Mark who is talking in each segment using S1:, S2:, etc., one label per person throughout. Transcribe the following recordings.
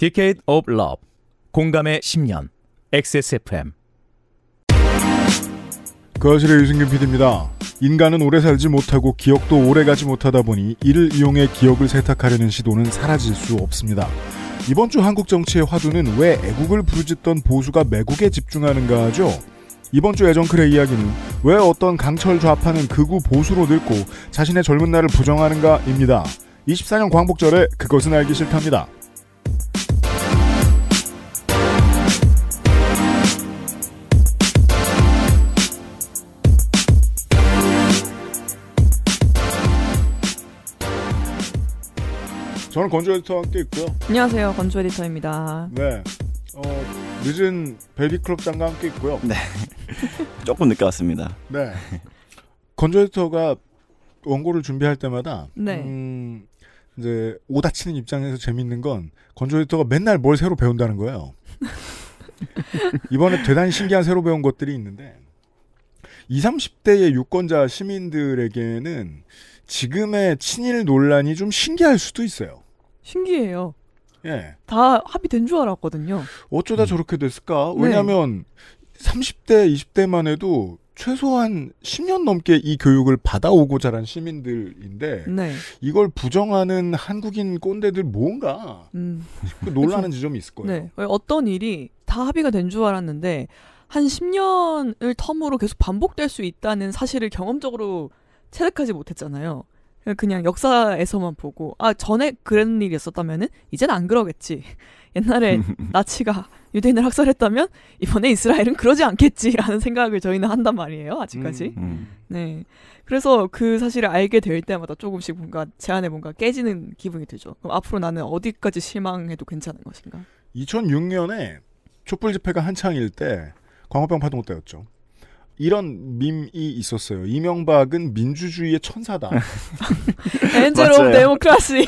S1: Decade of Love 공감의 10년 XSFM 거실의 유승균 PD입니다. 인간은 오래 살지 못하고 기억도 오래 가지 못하다 보니 이를 이용해 기억을 세탁하려는 시도는 사라질 수 없습니다. 이번 주 한국 정치의 화두는 왜 애국을 부르짖던 보수가 매국에 집중하는가 하죠. 이번 주 애정클의 이야기는 왜 어떤 강철 좌파는 극우 보수로 늙고 자신의 젊은 날을 부정하는가입니다. 24년 광복절에 그것은 알기 싫답니다. 저는 건조 에디터와 함께 있고요.
S2: 안녕하세요. 건조 에디터입니다.
S1: 네. 어, 늦은 베이비클럽 장과 함께 있고요.
S3: 네. 조금 늦게 왔습니다.
S1: 네. 건조 에디터가 원고를 준비할 때마다 네. 음, 이제 오다치는 입장에서 재밌는 건 건조 에디터가 맨날 뭘 새로 배운다는 거예요. 이번에 대단히 신기한 새로 배운 것들이 있는데 20, 30대의 유권자 시민들에게는 지금의 친일 논란이 좀 신기할 수도 있어요.
S2: 신기해요.
S4: 예.
S1: 다 합의된 줄 알았거든요. 어쩌다 음. 저렇게 됐을까? 네. 왜냐면 네. 30대, 20대만 해도 최소한 10년 넘게 이 교육을 받아오고 자란 시민들인데 네. 이걸 부정하는 한국인 꼰대들 뭔가 음. 그 놀라는 지점이 있을 거예요.
S2: 네. 어떤 일이 다 합의가 된 줄 알았는데 한 10년을 텀으로 계속 반복될 수 있다는 사실을 경험적으로 체득하지 못했잖아요. 그냥 역사에서만 보고 아 전에 그런 일이 있었다면은 이젠 안 그러겠지. 옛날에 나치가 유대인을 학살했다면 이번에 이스라엘은 그러지 않겠지라는 생각을 저희는 한단 말이에요 아직까지. 음, 음. 네. 그래서 그 사실을 알게 될 때마다 조금씩 뭔가 제 안에 뭔가 깨지는 기분이 들죠. 그럼 앞으로 나는 어디까지 실망해도 괜찮은 것인가?
S1: 2006년에 촛불 집회가 한창일 때 광우병 파동 때였죠. 이런 밈이 있었어요. 이명박은 민주주의의 천사다. 엔젤 오브 데모크라시.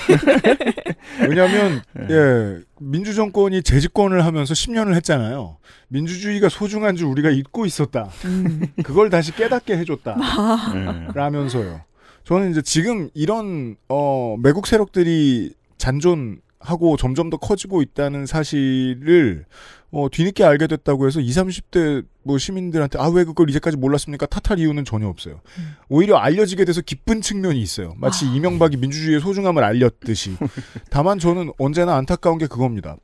S1: 왜냐하면 예, 예 민주 정권이 재집권을 하면서 10년을 했잖아요. 민주주의가 소중한 줄 우리가 잊고 있었다. 음. 그걸 다시 깨닫게 해줬다. 아. 예. 라면서요. 저는 이제 지금 이런 어, 매국 세력들이 잔존 하고 점점 더 커지고 있다는 사실을 어, 뒤늦게 알게 됐다고 해서 20, 30대 뭐 시민들한테 아 왜 그걸 이제까지 몰랐습니까? 탓할 이유는 전혀 없어요. 음. 오히려 알려지게 돼서 기쁜 측면이 있어요. 마치 아. 이명박이 민주주의의 소중함을 알렸듯이. 다만 저는 언제나 안타까운 게 그겁니다.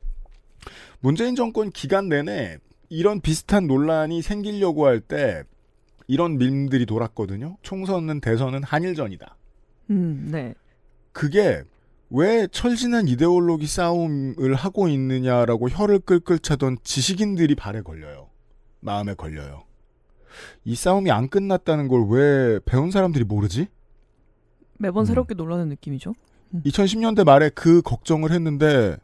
S1: 문재인 정권 기간 내내 이런 비슷한 논란이 생기려고 할 때 이런 밈들이 돌았거든요. 총선은 대선은 한일전이다.
S2: 음, 네.
S1: 그게 왜 철진한 이데올로기 싸움을 하고 있느냐라고 혀를 끌끌 차던 지식인들이 발에 걸려요. 마음에 걸려요. 이 싸움이 안 끝났다는 걸 왜 배운 사람들이 모르지?
S2: 매번 음. 새롭게 놀라는 느낌이죠.
S1: 음. 2010년대 말에 그 걱정을 했는데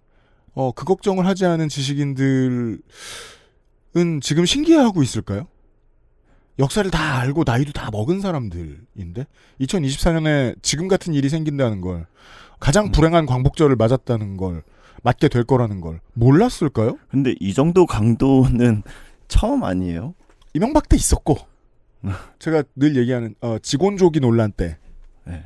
S1: 어, 그 걱정을 하지 않은 지식인들은 지금 신기해하고 있을까요? 역사를 다 알고 나이도 다 먹은 사람들인데 2024년에 지금 같은 일이 생긴다는 걸 가장 음. 불행한 광복절을 맞았다는 걸 맞게 될 거라는 걸 몰랐을까요? 근데 이 정도 강도는 처음 아니에요? 이명박 때 있었고 제가 늘 얘기하는 어, 직원조기 논란 때 네.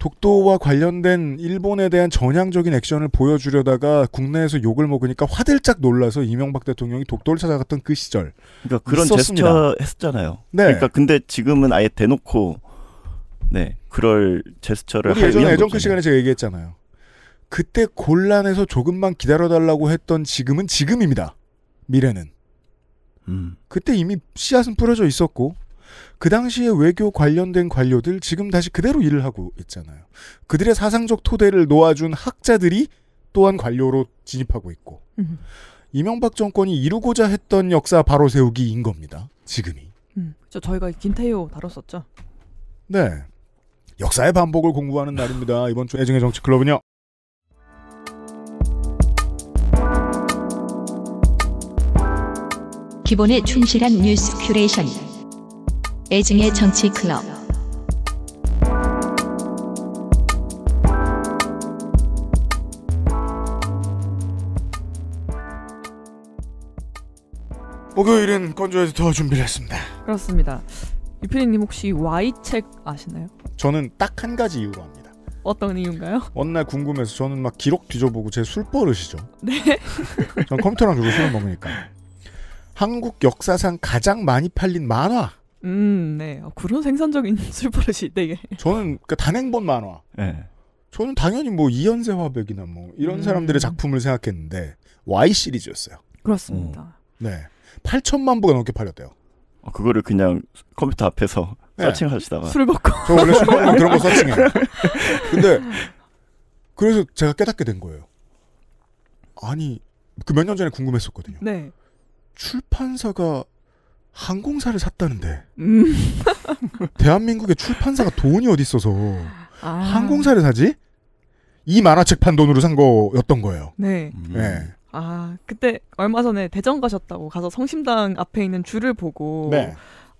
S1: 독도와 관련된 일본에 대한 전향적인 액션을 보여주려다가 국내에서 욕을 먹으니까 화들짝 놀라서 이명박 대통령이 독도를 찾아갔던 그 시절. 그러니까 그런 있었습니다. 제스처 했었잖아요. 네.
S3: 그러니까 근데 지금은 아예 대놓고 네 그럴 제스처를 우리 예전에 예전 그
S1: 시간에 제가 얘기했잖아요. 그때 곤란해서 조금만 기다려달라고 했던 지금은 지금입니다. 미래는. 음. 그때 이미 씨앗은 뿌려져 있었고 그 당시에 외교 관련된 관료들 지금 다시 그대로 일을 하고 있잖아요. 그들의 사상적 토대를 놓아준 학자들이 또한 관료로 진입하고 있고 음. 이명박 정권이 이루고자 했던 역사 바로 세우기인 겁니다. 지금이.
S2: 음, 저 저희가 김태효 다뤘었죠.
S1: 네. 역사의 반복을 공부하는 날입니다. 이번 주 애증의 정치 클럽은요.
S2: 기본에 충실한 뉴스 큐레이션. 애증의 정치 클럽.
S1: 목요일은 건조 에디터 준비를 했습니다.
S2: 그렇습니다. 유필님 혹시 Y책 아시나요?
S1: 저는 딱 한 가지 이유로 합니다. 어떤 이유인가요? 어느 날 궁금해서 저는 막 기록 뒤져보고 제술 버릇이죠. 네. 전 컴퓨터랑 주고 술을 먹으니까. 한국 역사상 가장 많이 팔린 만화.
S2: 음, 네. 어, 그런 생산적인 술 버릇이 되게.
S1: 저는 그러니까 단행본 만화. 네. 저는 당연히 뭐 이현세 화백이나 뭐 이런 음. 사람들의 작품을 생각했는데 Y 시리즈였어요. 그렇습니다. 음. 네. 8천만 부가 넘게 팔렸대요.
S3: 어, 그거를 그냥 컴퓨터 앞에서 네. 서칭하시다가 술 먹고
S4: 저 원래 술 먹으면 그런 거 서칭해요. 근데
S1: 그래서 제가 깨닫게 된 거예요. 아니 그 몇 년 전에 궁금했었거든요. 네. 출판사가 항공사를 샀다는데 음. 대한민국의 출판사가 돈이 어디 있어서 아. 항공사를 사지? 이 만화책 판 돈으로 산 거였던 거예요. 네. 음.
S4: 네.
S2: 아 그때 얼마 전에 대전 가셨다고 가서 성심당 앞에 있는 줄을 보고 네.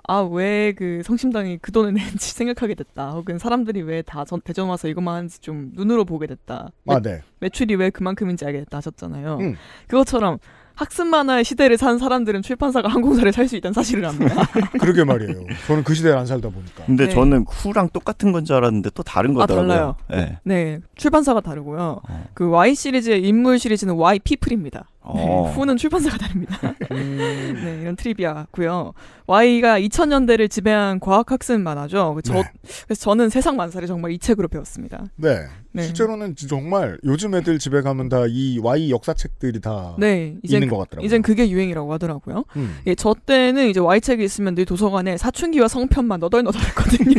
S2: 아, 왜 그 성심당이 그 돈을 낸지 생각하게 됐다. 혹은 사람들이 왜 다 대전 와서 이것만 하는지 좀 눈으로 보게 됐다. 아, 네. 매, 출이왜 그만큼인지 알게 됐다 하셨잖아요. 음. 그것처럼 학습 만화의 시대를 산 사람들은 출판사가 항공사를 살 수 있다는 사실을 압니다.
S1: 그러게 말이에요. 저는 그 시대를 안 살다 보니까. 근데 네. 저는 쿠랑 똑같은 건
S3: 줄 알았는데 또 다른 아, 거더라고요. 아, 달라요. 네.
S2: 네. 출판사가 다르고요. 어. 그 Y 시리즈의 인물 시리즈는 Y 피플입니다. 어. 네, 후는 출판사가 다릅니다. 음. 네, 이런 트리비아고요. Y가 2000년대를 지배한 과학학습 만화죠. 그 저, 네. 그래서 저는 세상 만사를 정말 이 책으로 배웠습니다. 네.
S1: 네. 실제로는 정말 요즘 애들 집에 가면 다 이 Y 역사책들이 다 네, 이젠, 있는 것 같더라고요.
S2: 이젠 그게 유행이라고 하더라고요. 음. 예, 저 때는 이제 Y 책이 있으면 늘 도서관에 사춘기와 성편만 너덜너덜했거든요.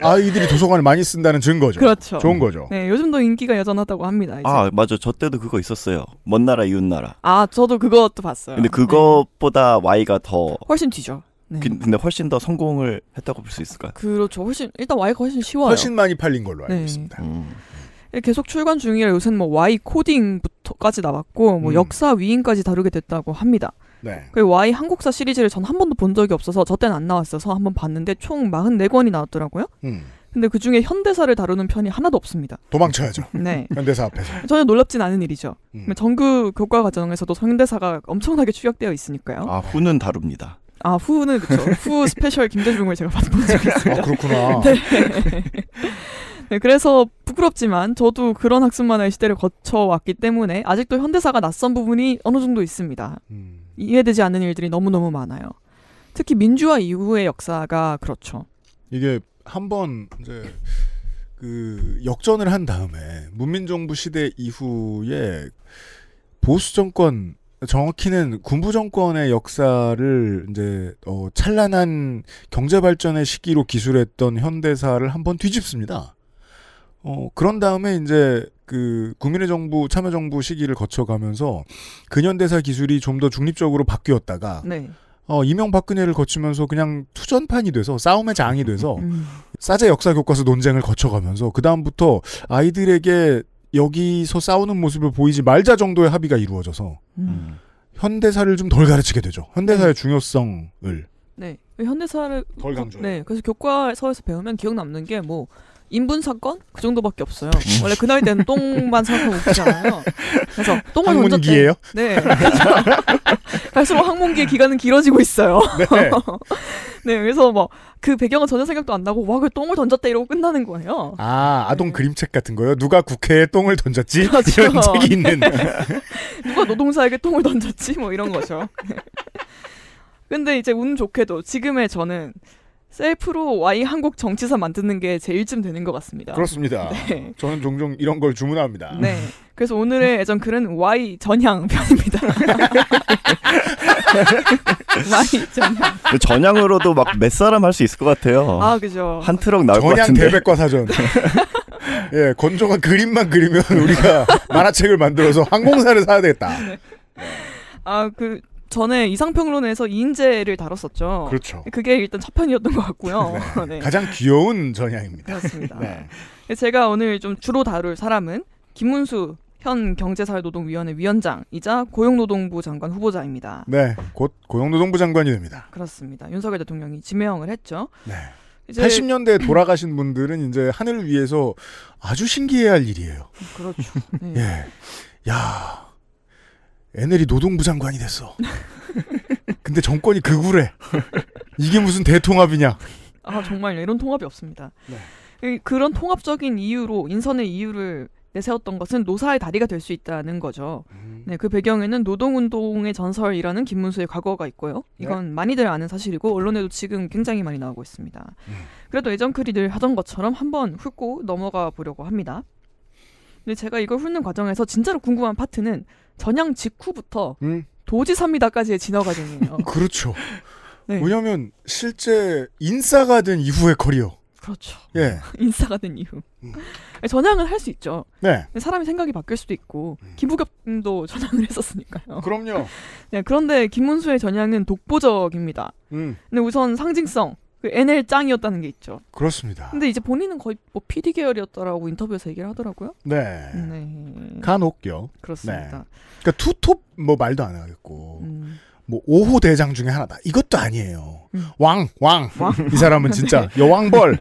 S1: 아이들이 도서관을 많이 쓴다는 증거죠. 그렇죠. 좋은 거죠.
S2: 네, 요즘도 인기가 여전하다고 합니다. 이제.
S1: 아, 맞아. 저 때도 그거
S3: 있었어요. 먼 나라 이웃 나라.
S2: 아, 저도 그것도 봤어요. 근데
S3: 그것보다 Y가 더 훨씬 뒤죠. 네. 근데 훨씬 더 성공을 했다고 볼 수 있을까요?
S2: 그렇죠. 훨씬 일단 Y가 훨씬 쉬워요.
S3: 훨씬 많이 팔린 걸로
S1: 알고 네. 있습니다. 음.
S2: 예, 계속 출간 중이라 요새는 뭐 Y 코딩부터까지 나왔고 뭐 음. 역사 위인까지 다루게 됐다고 합니다. 네. 그리고 Y 한국사 시리즈를 전 한 번도 본 적이 없어서 저 때는 안 나왔어서 한번 봤는데 총 44권이 나왔더라고요. 음. 근데 그 중에 현대사를 다루는 편이 하나도 없습니다.
S1: 도망쳐야죠.
S2: 네. 현대사 앞에서. 전혀 놀랍진 않은 일이죠. 음. 전국 교과 과정에서도 현대사가 엄청나게 추격되어 있으니까요. 아, 후는 다룹니다. 아, 후는 그쵸. 후 스페셜 김대중을 제가 받은 적이 있습니다. 아, 그렇구나. 네. 네, 그래서 부끄럽지만 저도 그런 학습 만화의 시대를 거쳐왔기 때문에 아직도 현대사가 낯선 부분이 어느 정도 있습니다. 음. 이해되지 않는 일들이 너무너무 많아요. 특히 민주화 이후의 역사가 그렇죠.
S1: 이게 한번 이제 그 역전을 한 다음에 문민정부 시대 이후에 보수 정권 정확히는 군부 정권의 역사를 이제 어, 찬란한 경제 발전의 시기로 기술했던 현대사를 한번 뒤집습니다. 어, 그런 다음에 이제 그 국민의 정부 참여 정부 시기를 거쳐가면서 근현대사 기술이 좀 더 중립적으로 바뀌었다가 네. 어, 이명박근혜를 거치면서 그냥 투전판이 돼서 싸움의 장이 돼서 싸제 음, 음. 역사 교과서 논쟁을 거쳐가면서 그 다음부터 아이들에게 여기서 싸우는 모습을 보이지 말자 정도의 합의가 이루어져서 음. 음. 현대사를 좀 덜 가르치게 되죠. 현대사의 네. 중요성을.
S2: 네. 현대사를 덜 강조. 네. 그래서 교과서에서 배우면 기억 남는 게뭐 인분 사건 그 정도밖에 없어요. 원래 그 나이 때는 똥만 생고 웃기잖아요. 그래서 똥을 항문기요 네. 갈수록 뭐 항문기의 기간은 길어지고 있어요. 네. 네. 그래서 뭐그 배경은 전혀 생각도 안 나고 와그 똥을 던졌다 이러고 끝나는 거예요.
S1: 아 아동 네. 그림책 같은 거요? 누가 국회에 똥을 던졌지 그렇죠. 이런 책이 있는.
S2: 누가 노동자에게 똥을 던졌지 뭐 이런 거죠. 네. 근데 이제 운 좋게도 지금의 저는 셀프로 와이 한국 정치사 만드는 게 제일쯤 되는 것 같습니다. 그렇습니다. 네.
S1: 저는 종종 이런 걸 주문합니다. 네.
S2: 그래서 오늘의 애전 글은 와 전향 편입니다. 와 전향.
S1: 전향으로도 막 몇 사람 할 수 있을 것 같아요. 아, 그죠. 한 트럭 나올 것 같은데. 전향 대백과 사전. 예, 건조가 그림만 그리면 우리가 만화책을 만들어서 항공사를 사야 되겠다.
S2: 네. 아, 그 전에 이상평론에서 이인재를 다뤘었죠. 그렇죠. 그게 일단 첫편이었던 것 같고요. 네. 네. 가장
S1: 귀여운 전향입니다. 그렇습니다. 네.
S2: 네. 제가 오늘 좀 주로 다룰 사람은 김문수 현 경제사회노동위원회 위원장이자 고용노동부 장관 후보자입니다.
S1: 네, 곧 고용노동부 장관이 됩니다.
S2: 그렇습니다. 윤석열 대통령이 지명을 했죠. 네. 80년대 에 돌아가신
S1: 분들은 이제 하늘 위에서 아주 신기해할 일이에요.
S4: 그렇죠. 네. 예.
S1: 야, NL이 노동부 장관이 됐어. 근데 정권이 극우래. 이게 무슨 대통합이냐.
S2: 아 정말요. 이런 통합이 없습니다. 네. 그런 통합적인 이유로 인선의 이유를 내세웠던 것은 노사의 다리가 될 수 있다는 거죠. 음. 네, 그 배경에는 노동운동의 전설이라는 김문수의 과거가 있고요. 네. 이건 네. 많이들 아는 사실이고 언론에도 지금 굉장히 많이 나오고 있습니다. 음. 그래도 예전 글이 늘 하던 것처럼 한번 훑고 넘어가 보려고 합니다. 근데 제가 이걸 훑는 과정에서 진짜로 궁금한 파트는 전향 직후부터 음. 도지사입니다까지의 진화과정이에요
S1: 그렇죠. 네. 왜냐하면 실제 인싸가 된 이후의 커리어. 그렇죠. 예.
S2: 인싸가 된 이후. 음. 네, 전향은 할 수 있죠. 네. 사람이 생각이 바뀔 수도 있고 음. 김부겸도 전향을 했었으니까요. 그럼요. 네, 그런데 김문수의 전향은 독보적입니다. 음. 근데 우선 상징성, 그 NL 짱이었다는 게 있죠. 그렇습니다. 근데 이제 본인은 거의 뭐 PD 계열이었다라고 인터뷰에서 얘기를 하더라고요.
S4: 네. 네. 간혹요. 그렇습니다. 네.
S1: 그러니까 투톱 뭐 말도 안 하겠고. 음. 뭐 5호 대장 중에 하나다. 이것도 아니에요. 음. 왕, 왕. 왕? 이 사람은 진짜 네. 여왕벌.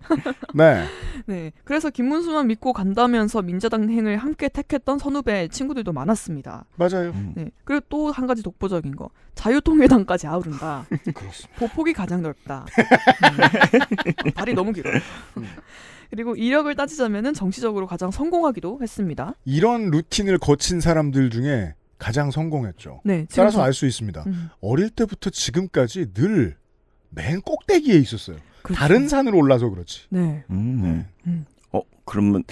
S1: 네.
S2: 네. 그래서 김문수만 믿고 간다면서 민자당행을 함께 택했던 선후배 친구들도 많았습니다.
S1: 맞아요. 음. 네.
S2: 그리고 또 한 가지 독보적인 거. 자유통일당까지 아우른다. 그렇습니다. 보폭이 가장 넓다. 음. 발이 너무 길어. 음. 그리고 이력을 따지자면 정치적으로 가장 성공하기도 했습니다.
S1: 이런 루틴을 거친 사람들 중에 가장 성공했죠. 네, 따라서 알 수 있습니다. 음. 어릴 때부터 지금까지 늘 맨 꼭대기에 있었어요. 그렇죠. 다른 산을 올라서 그렇지. 네. 음. 네. 네. 음.
S3: 어 그러면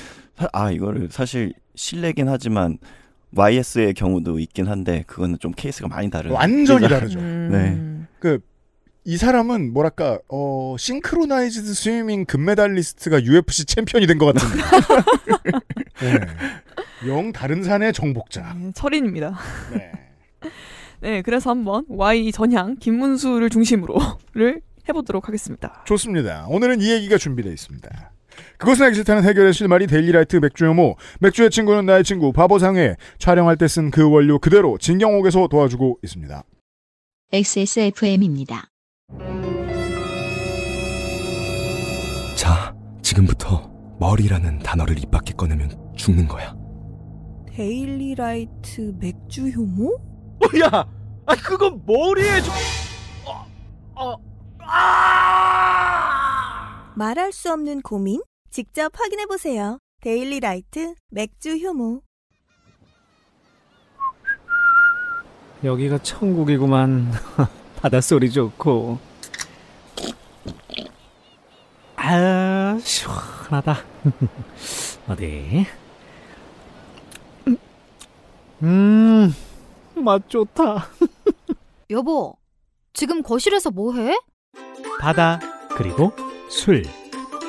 S3: 아 이거를 사실 실례긴 하지만 YS의 경우도 있긴 한데 그거는 좀 케이스가 많이 다르죠. 완전히 다르죠. 음.
S1: 네. 그이 사람은 뭐랄까 어 싱크로나이즈드 스위밍 금메달리스트가 UFC 챔피언이 된 것 같은데 네. 영 다른 산의 정복자
S2: 네, 철인입니다. 네. 네, 그래서 한번 Y 전향 김문수를
S1: 중심으로를 해보도록 하겠습니다. 좋습니다. 오늘은 이 얘기가 준비되어 있습니다. 그것은 알기 싫는 해결의 실마리 데일리라이트 맥주혐모 맥주의 친구는 나의 친구 바보상회 촬영할 때 쓴 그 원료 그대로 진경옥에서 도와주고 있습니다.
S2: XSFM입니다.
S1: 지금부터 머리라는 단어를 입 밖에 꺼내면 죽는 거야.
S2: 데일리라이트 맥주 효모? 야! 아, 그건 머리에 저...
S4: 어, 어,
S2: 아! 말할 수 없는 고민? 직접 확인해보세요. 데일리라이트 맥주 효모.
S3: 여기가 천국이구만. 바닷소리 좋고.
S4: 아 시원하다. 어디? 음,
S1: 맛 좋다. 여보, 지금 거실에서 뭐 해?
S3: 바다 그리고 술.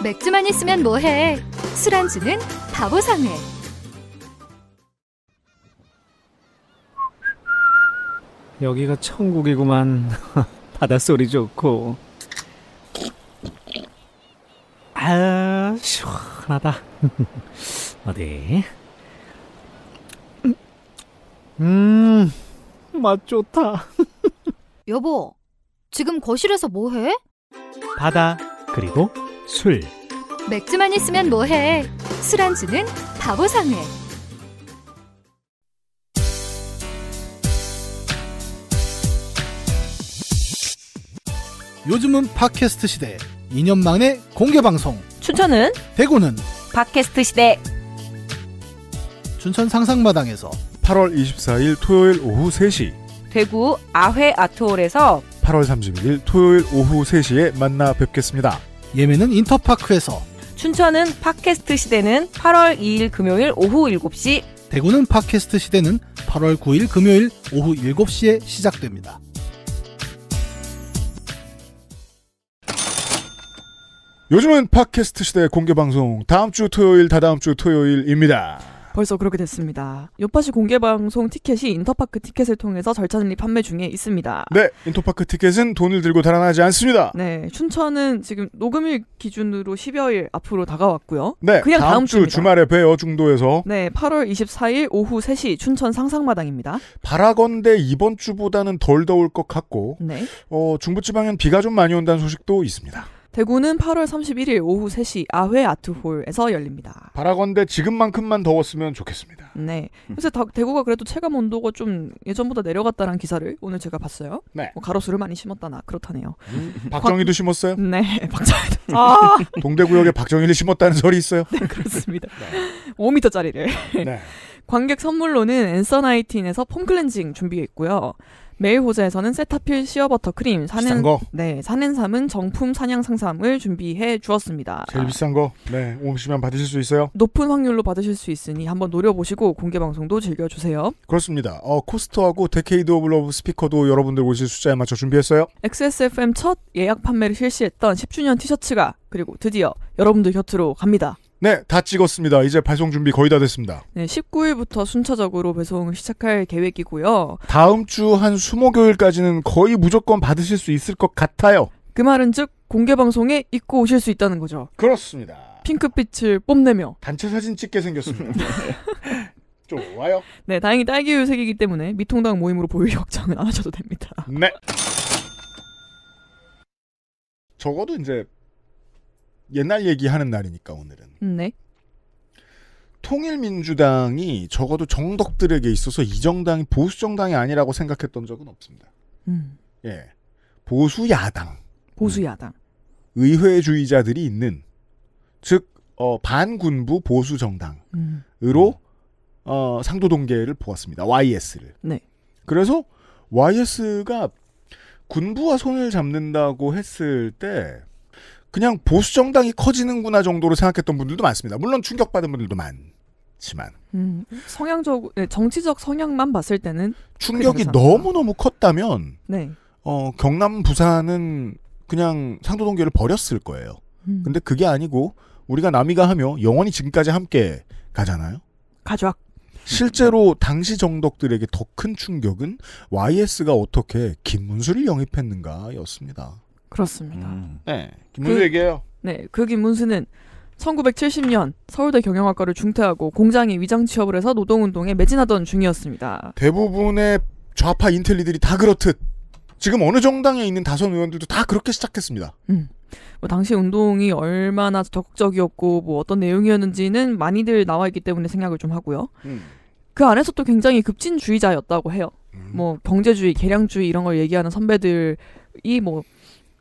S1: 맥주만 있으면 뭐 해?
S3: 술안주는 바보상해 여기가 천국이구만. 바다 소리 좋고. 아유, 시원하다.
S1: 어디? 음, 맛 좋다. 여보, 지금 거실에서
S2: 뭐해?
S3: 바다, 그리고 술.
S2: 맥주만 있으면
S3: 뭐해? 술안주는 바보상회.
S1: 요즘은 팟캐스트 시대. 2년 만에 공개 방송. 춘천은 대구는 팟캐스트 시대. 춘천 상상마당에서 8월 24일 토요일 오후 3시
S2: 대구 아회 아트홀에서
S1: 8월 31일 토요일 오후 3시에 만나 뵙겠습니다. 예매는 인터파크에서
S2: 춘천은 팟캐스트 시대는 8월 2일 금요일 오후 7시 대구는 팟캐스트 시대는 8월
S1: 9일 금요일 오후 7시에 시작됩니다. 요즘은 팟캐스트 시대 공개 방송 다음 주 토요일 다다음 주 토요일입니다.
S2: 벌써 그렇게 됐습니다. 요파시 공개 방송 티켓이 인터파크 티켓을 통해서 절찬리 판매 중에 있습니다.
S1: 네, 인터파크 티켓은 돈을 들고 달아나지 않습니다. 네,
S2: 춘천은 지금 녹음일 기준으로 10여일 앞으로 다가왔고요. 네, 그냥 다음, 다음 주 주입니다. 주말에
S1: 배어 중도에서
S2: 네, 8월 24일 오후 3시 춘천 상상마당입니다.
S1: 바라건대 이번 주보다는 덜 더울 것 같고, 네, 어, 중부지방엔 비가 좀 많이 온다는 소식도 있습니다. 대구는 8월 31일 오후 3시 아회 아트홀에서
S2: 열립니다. 바라건대 지금만큼만 더웠으면 좋겠습니다. 네. 요새 다, 대구가 그래도 체감 온도가 좀 예전보다 내려갔다는 기사를 오늘 제가 봤어요. 네. 뭐 가로수를 많이 심었다나 그렇다네요. 음, 박정희도 심었어요? 네. 박정희도. 아!
S1: 동대구역에 박정희를 심었다는 소리 있어요? 네,
S2: 그렇습니다. 네. 5m짜리를. 네. 관객 선물로는 앤서나이틴에서 폼클렌징 준비했고요. 메일호재에서는 세타필 시어버터 크림 사는 네 사는 삼은 정품 사냥 상삼을 준비해 주었습니다. 제일
S1: 비싼 거. 네 오시면 받으실 수 있어요.
S2: 높은 확률로 받으실 수 있으니 한번 노려보시고 공개 방송도 즐겨주세요. 그렇습니다.
S1: 어, 코스트하고 데케이드 오브 러브 스피커도 여러분들 오실 숫자에 맞춰 준비했어요.
S2: XSFM 첫 예약 판매를 실시했던 10주년 티셔츠가 그리고 드디어 여러분들 곁으로 갑니다.
S1: 네, 다 찍었습니다. 이제 발송 준비 거의 다 됐습니다.
S2: 네, 19일부터 순차적으로 배송을 시작할 계획이고요.
S1: 다음 주 한 수목요일까지는 거의 무조건 받으실 수 있을 것 같아요.
S2: 그 말은 즉 공개 방송에 입고 오실 수 있다는 거죠. 그렇습니다. 핑크빛을 뽐내며 단체 사진 찍게 생겼습니다.
S1: 좋아요.
S2: 네, 다행히 딸기우유 색이기 때문에 미통당 모임으로 보일 걱정은 안 하셔도 됩니다. 네.
S1: 적어도 이제 옛날 얘기하는 날이니까 오늘은. 네. 통일민주당이 적어도 정덕들에게 있어서 이 정당이 보수 정당이 아니라고 생각했던 적은 없습니다. 음. 예. 보수 야당. 보수 음. 야당. 음. 의회주의자들이 있는 즉 어, 반군부 보수 정당으로 음. 어, 상도 동계를 보았습니다. YS를. 네. 그래서 YS가 군부와 손을 잡는다고 했을 때 그냥 보수 정당이 커지는구나 정도로 생각했던 분들도 많습니다. 물론 충격받은 분들도 많지만
S2: 음, 성향적 네, 정치적 성향만 봤을 때는 충격이 너무
S1: 너무 컸다면 네. 어, 경남 부산은 그냥 상도동계를 버렸을 거예요. 음. 근데 그게 아니고 우리가 남이가 하며 영원히 지금까지 함께 가잖아요. 가족. 실제로 당시 정덕들에게 더 큰 충격은 YS가 어떻게 김문수를 영입했는가였습니다. 그렇습니다. 음.
S2: 네, 김문수 그, 얘기해요. 네, 그 김문수는 1970년 서울대 경영학과를 중퇴하고 공장에 위장 취업을 해서 노동운동에 매진하던 중이었습니다.
S1: 대부분의 좌파 인텔리들이 다 그렇듯 지금 어느 정당에 있는 다선 의원들도 다 그렇게 시작했습니다. 음. 뭐 당시 운동이 얼마나 적극적이었고 뭐 어떤
S2: 내용이었는지는 많이들 나와 있기 때문에 생각을 좀 하고요. 음. 그 안에서 또 굉장히 급진주의자였다고 해요. 음. 뭐 경제주의, 계량주의 이런 걸 얘기하는 선배들이 뭐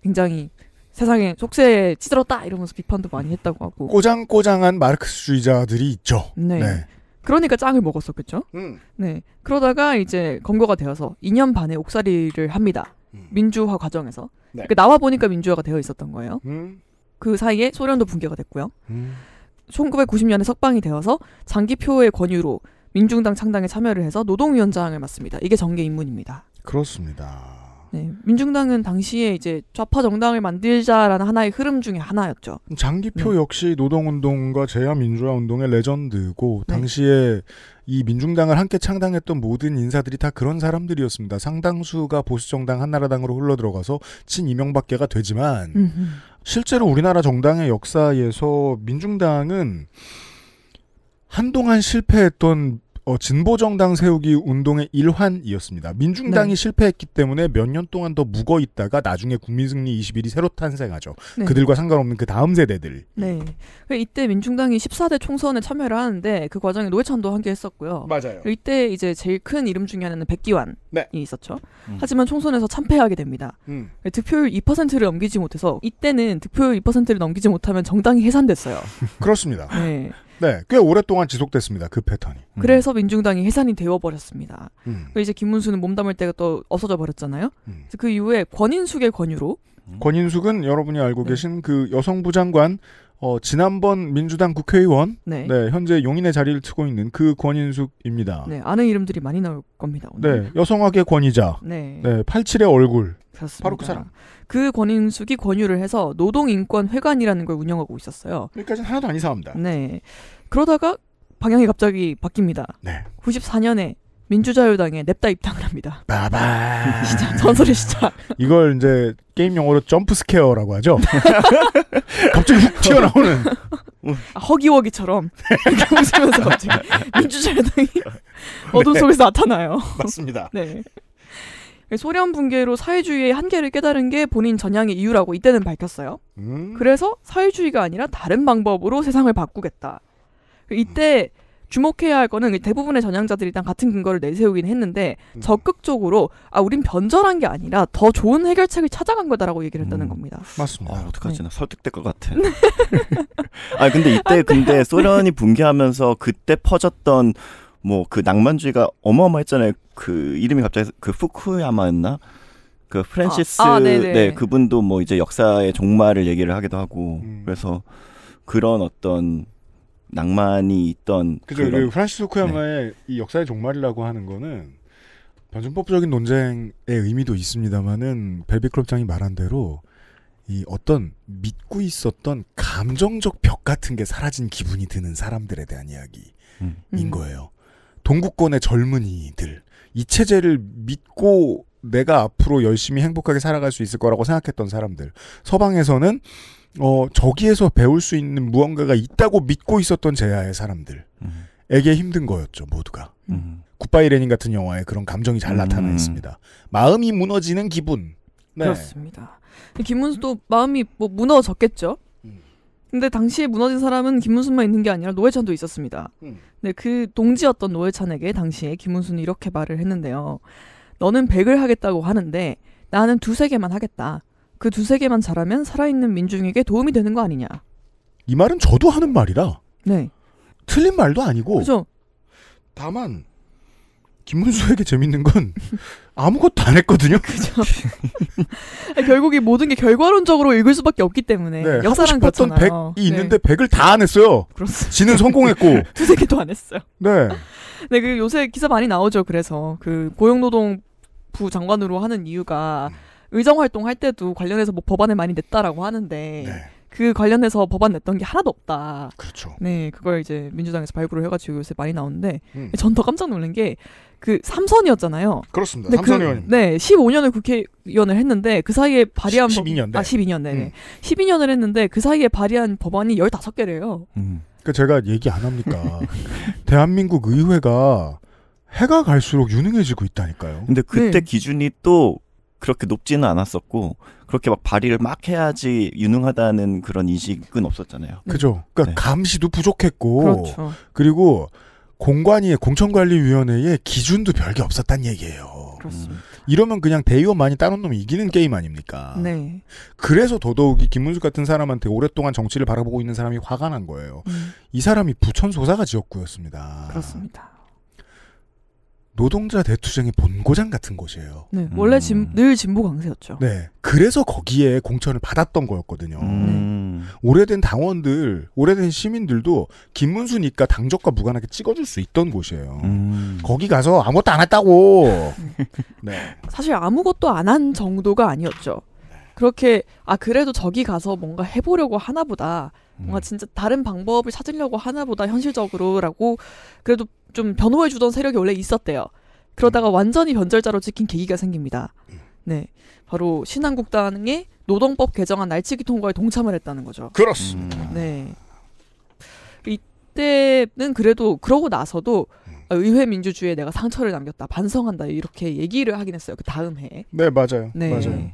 S2: 굉장히 세상에 속세에 치들었다 이러면서 비판도 많이 했다고 하고
S1: 꼬장꼬장한 마르크스주의자들이 있죠. 네. 네.
S2: 그러니까 짱을 먹었었겠죠. 음. 네. 그러다가 이제 검거가 되어서 2년 반의 옥살이를 합니다. 음. 민주화 과정에서. 네. 그러니까 나와 보니까 민주화가 되어 있었던 거예요. 음. 그 사이에 소련도 붕괴가 됐고요. 1990년에 음. 석방이 되어서 장기표의 권유로 민중당 창당에 참여를 해서 노동위원장을 맡습니다. 이게 정계 입문입니다.
S1: 그렇습니다.
S2: 네, 민중당은 당시에 이제 좌파 정당을 만들자라는 하나의 흐름 중의 하나였죠.
S1: 장기표 네. 역시 노동운동과 제야민주화운동의 레전드고 네. 당시에 이 민중당을 함께 창당했던 모든 인사들이 다 그런 사람들이었습니다. 상당수가 보수정당 한나라당으로 흘러들어가서 친 이명박계가 되지만 음흠. 실제로 우리나라 정당의 역사에서 민중당은 한동안 실패했던 어, 진보정당 세우기 운동의 일환이었습니다. 민중당이 네. 실패했기 때문에 몇 년 동안 더 묵어 있다가 나중에 국민승리 21이 새로 탄생하죠. 네. 그들과 상관없는 그 다음 세대들.
S2: 네. 그 이때 민중당이 14대 총선에 참여를 하는데 그 과정에 노회찬도 함께 했었고요. 맞아요. 이때 이제 제일 큰 이름 중에 하나는 백기환이 네. 있었죠. 음. 하지만 총선에서 참패하게 됩니다. 음. 그 득표율 2%를 넘기지 못해서 이때는 득표율 2%를 넘기지 못하면 정당이 해산됐어요.
S1: 그렇습니다. 네. 네, 꽤 오랫동안 지속됐습니다. 그 패턴이. 음. 그래서
S2: 민중당이 해산이 되어버렸습니다. 음. 이제 김문수는 몸담을 때가 또 없어져 버렸잖아요. 음. 그 이후에 권인숙의 권유로
S1: 음. 권인숙은 여러분이 알고 네. 계신 그 여성부 장관 어, 지난번 민주당 국회의원 네. 네. 현재 용인의 자리를 트고 있는 그 권인숙입니다.
S2: 네, 아는 이름들이 많이 나올
S1: 겁니다. 오늘. 네, 여성학의 권위자. 네, 네 87의 얼굴.
S2: 그렇습니다. 바로 그 사람. 그 권인숙이 권유를 해서 노동인권회관이라는 걸 운영하고 있었어요. 여기까지는 하나도 안 이상합니다. 네. 그러다가 방향이 갑자기 바뀝니다. 네. 94년에 민주자유당에 냅다 입당을 합니다. 빠바.
S1: 시작. 전설의 시작. 이걸 이제 게임 용어로 점프 스퀘어라고 하죠. 갑자기 튀어나오는.
S2: 아, 허기워기처럼
S4: 이렇게 웃으면서 갑자기 민주자유당이
S2: 네. 어둠 속에서 나타나요.
S4: 맞습니다. 네.
S2: 소련 붕괴로 사회주의의 한계를 깨달은 게 본인 전향의 이유라고 이때는 밝혔어요. 음? 그래서 사회주의가 아니라 다른 방법으로 세상을 바꾸겠다. 이때 주목해야 할 거는 대부분의 전향자들이 일단 같은 근거를 내세우긴 했는데 음. 적극적으로 아 우린 변절한 게 아니라 더 좋은 해결책을 찾아간 거다라고 얘기를 했다는 음, 겁니다.
S3: 맞습니다. 아, 어떡하지 나 네. 설득될 것 같아. 아 근데 이때 근데 소련이 붕괴하면서 그때 퍼졌던 뭐 그 낭만주의가 어마어마했잖아요. 그 이름이 갑자기 그 후쿠야마였나? 그 프란시스 아, 아, 네, 네. 네 그분도 뭐 이제 역사의 종말을 얘기를 하기도 하고 음. 그래서 그런 어떤 낭만이 있던
S1: 그죠 그런, 그 프란시스 후쿠야마의 네. 이 역사의 종말이라고 하는 거는 변준법적인 논쟁의 의미도 있습니다만은 벨비클럽장이 말한 대로 이 어떤 믿고 있었던 감정적 벽 같은 게 사라진 기분이 드는 사람들에 대한 이야기인 음. 음. 거예요. 동구권의 젊은이들 이 체제를 믿고 내가 앞으로 열심히 행복하게 살아갈 수 있을 거라고 생각했던 사람들. 서방에서는 어 저기에서 배울 수 있는 무언가가 있다고 믿고 있었던 제야의 사람들에게 음. 힘든 거였죠 모두가. 음. 굿바이 레닌 같은 영화에 그런 감정이 잘 음. 나타나 있습니다. 마음이 무너지는 기분. 네.
S2: 그렇습니다. 김문수도 마음이 뭐 무너졌겠죠. 근데 당시에 무너진 사람은 김문순만 있는 게 아니라 노회찬도 있었습니다. 음. 근그 동지였던 노회찬에게 당시에 김문순이 이렇게 말을 했는데요. 너는 백을 하겠다고 하는데 나는 두세 개만 하겠다. 그 두세 개만 잘하면 살아있는 민중에게 도움이 되는 거 아니냐.
S1: 이 말은 저도 하는 말이라. 네. 틀린 말도 아니고. 그죠. 다만 김문수에게 재밌는 건 아무것도 안 했거든요. 그죠.
S2: 결국 이 모든 게 결과론적으로 읽을 수밖에 없기 때문에 네, 역사랑 같은 백이 있는데
S1: 1 0을다 안 했어요. 그렇습니다. 지는 성공했고 두세 개도 안 했어요. 네.
S2: 네, 그 요새 기사 많이 나오죠. 그래서 그 고용노동부 장관으로 하는 이유가 음. 의정 활동할 때도 관련해서 뭐 법안을 많이 냈다라고 하는데 네. 그 관련해서 법안 냈던 게 하나도 없다. 그렇죠. 네, 그걸 이제 민주당에서 발굴을 해가지고 요새 많이 나오는데 음. 전더 깜짝 놀란 게그 삼선이었잖아요. 그렇습니다. 삼선 의원. 그, 네, 15년을 국회의원을 했는데 그 사이에 발의한 10, 12년. 아, 12년. 네. 음. 12년을 했는데 그 사이에 발의한 법안이 15개래요.
S1: 음. 그러니까 제가 얘기 안 합니까? 대한민국 의회가 해가 갈수록 유능해지고 있다니까요. 근데 그때 네.
S3: 기준이 또 그렇게 높지는 않았었고 그렇게 막 발의를 막 해야지 유능하다는 그런 인식은 없었잖아요. 네.
S1: 그죠. 그러니까 네. 감시도 부족했고 그렇죠. 그리고 공관위의 공천관리위원회의 기준도 별게 없었단 얘기예요. 그렇습니다. 음. 이러면 그냥 대의원 많이 따놓은 놈이 이기는 게임 아닙니까? 네. 그래서 더더욱이 김문숙 같은 사람한테 오랫동안 정치를 바라보고 있는 사람이 화가 난 거예요. 음. 이 사람이 부천 소사가 지역구였습니다.
S2: 그렇습니다.
S1: 노동자 대투쟁의 본고장 같은 곳이에요. 네, 음. 원래
S2: 음. 진, 늘 진보 강세였죠. 네,
S1: 그래서 거기에 공천을 받았던 거였거든요. 음. 네. 오래된 당원들, 오래된 시민들도 김문수니까 당적과 무관하게 찍어줄 수 있던 곳이에요. 음. 거기 가서 아무것도 안 했다고.
S4: 네. 네.
S2: 사실 아무것도 안 한 정도가 아니었죠. 그렇게 아 그래도 저기 가서 뭔가 해보려고 하나보다 뭔가 음. 진짜 다른 방법을 찾으려고 하나보다 현실적으로라고 그래도 좀 변호해 주던 세력이 원래 있었대요. 그러다가 음. 완전히 변절자로 찍힌 계기가 생깁니다. 음. 네, 바로 신한국당의 노동법 개정안 날치기 통과에 동참을 했다는 거죠. 그렇습니다. 네. 이때는 그래도 그러고 나서도 아, 의회 민주주의에 내가 상처를 남겼다 반성한다 이렇게 얘기를 하긴 했어요. 그 다음 해.
S1: 네 맞아요. 네. 맞아요.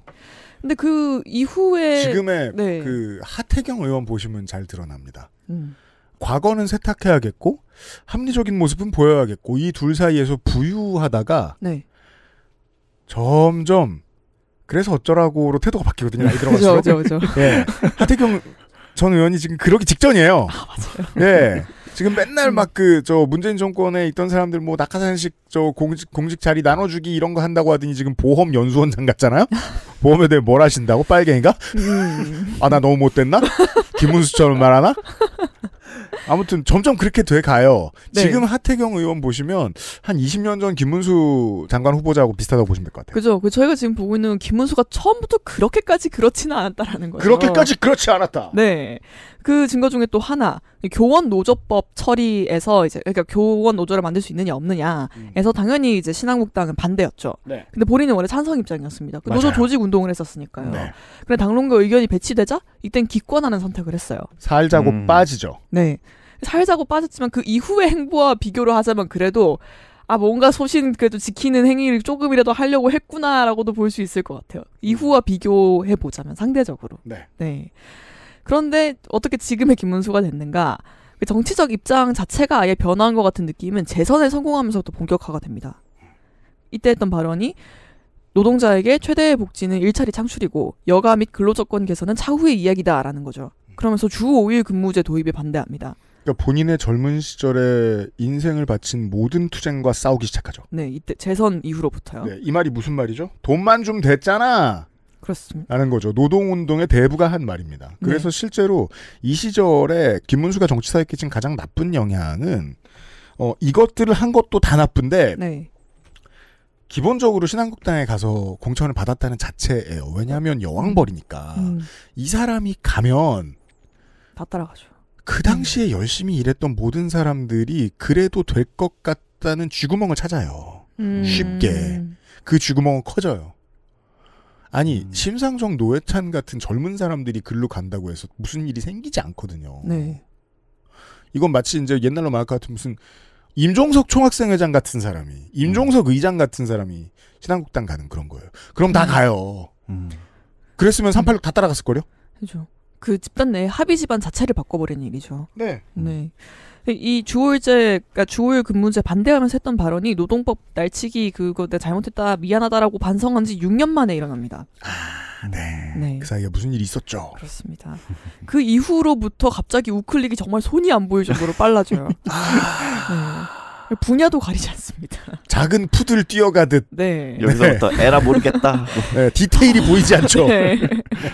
S1: 근데 그 이후에 지금의 네. 그 하태경 의원 보시면 잘 드러납니다. 음. 과거는 세탁해야겠고 합리적인 모습은 보여야겠고 이 둘 사이에서 부유하다가 네. 점점 그래서 어쩌라고로 태도가 바뀌거든요. 나이 들어갈수록. 그죠, 그죠, 그죠. 예. 하태경 전 의원이 지금 그러기 직전이에요. 아, 맞아요. 예. 지금 맨날 막 그 저 문재인 정권에 있던 사람들 뭐 낙하산식 저 공직 공직 자리 나눠주기 이런 거 한다고 하더니 지금 보험 연수원장 같잖아요. 보험에 대해 뭘 하신다고 빨갱이가?
S4: 음.
S1: 아나 너무 못됐나? 김문수처럼 말하나? 아무튼 점점 그렇게 돼 가요. 네. 지금 하태경 의원 보시면 한 20년 전 김문수 장관 후보자하고 비슷하다고 보시면 될 것 같아요.
S2: 그죠. 그 저희가 지금 보고 있는 김문수가 처음부터 그렇게까지 그렇지는 않았다라는 거예요. 그렇게까지
S1: 그렇지 않았다.
S2: 네. 그 증거 중에 또 하나 교원 노조법 처리에서 이제 그러니까 교원 노조를 만들 수 있느냐 없느냐에서 음. 당연히 이제 신한국당은 반대였죠. 네. 근데 본인은 원래 찬성 입장이었습니다. 그 노조 조직 운동을 했었으니까요. 네. 그런데 당론과 의견이 배치되자 이땐 기권하는 선택을 했어요.
S4: 살자고 음. 빠지죠.
S2: 네. 살자고 빠졌지만 그 이후의 행보와 비교를 하자면 그래도 아 뭔가 소신 그래도 지키는 행위를 조금이라도 하려고 했구나라고도 볼 수 있을 것 같아요. 음. 이후와 비교해 보자면 상대적으로. 네. 네. 그런데 어떻게 지금의 김문수가 됐는가? 그 정치적 입장 자체가 아예 변한 것 같은 느낌은 재선에 성공하면서도 본격화가 됩니다. 이때 했던 발언이 노동자에게 최대의 복지는 일자리 창출이고 여가 및 근로조건 개선은 차후의 이야기다라는 거죠. 음. 그러면서 주 5일 근무제 도입에 반대합니다.
S1: 그러니까 본인의 젊은 시절에 인생을 바친 모든 투쟁과 싸우기 시작하죠.
S2: 네, 이때 재선
S1: 이후로부터요. 네, 이 말이 무슨 말이죠? 돈만 좀 됐잖아. 그렇습니다. 라는 거죠. 노동운동의 대부가 한 말입니다. 네. 그래서 네. 실제로 이 시절에 김문수가 정치사에 끼친 가장 나쁜 영향은 어, 이것들을 한 것도 다 나쁜데 네. 기본적으로 신한국당에 가서 공천을 받았다는 자체예요. 왜냐하면 여왕벌이니까 음. 이 사람이 가면 다 따라가죠. 그 당시에 열심히 일했던 모든 사람들이 그래도 될 것 같다는 쥐구멍을 찾아요.
S4: 음. 쉽게.
S1: 그 쥐구멍은 커져요. 아니, 음. 심상정 노회찬 같은 젊은 사람들이 글로 간다고 해서 무슨 일이 생기지 않거든요. 네. 이건 마치 이제 옛날로 말할 것 같은 무슨 임종석 총학생회장 같은 사람이, 임종석 음. 의장 같은 사람이 신한국당 가는 그런 거예요. 그럼 다 음. 가요. 음. 그랬으면 386 다 따라갔을걸요?
S2: 그죠. 그 집단 내 합의 집안 자체를 바꿔버린 일이죠. 네. 네. 이주호제 그러니까 주호 근무제 반대하면서 했던 발언이 노동법 날치기 그거 내가 잘못했다 미안하다라고 반성한 지 6년 만에 일어납니다. 아,
S1: 네. 네. 그 사이에 무슨 일이 있었죠. 그렇습니다.
S2: 그 이후로부터 갑자기 우클릭이 정말 손이 안 보일 정도로 빨라져요. 아. 네. 분야도 가리지 않습니다.
S1: 작은 푸들 뛰어가듯. 네. 여기서부터 에라 모르겠다. 네, 디테일이 보이지 않죠. 네.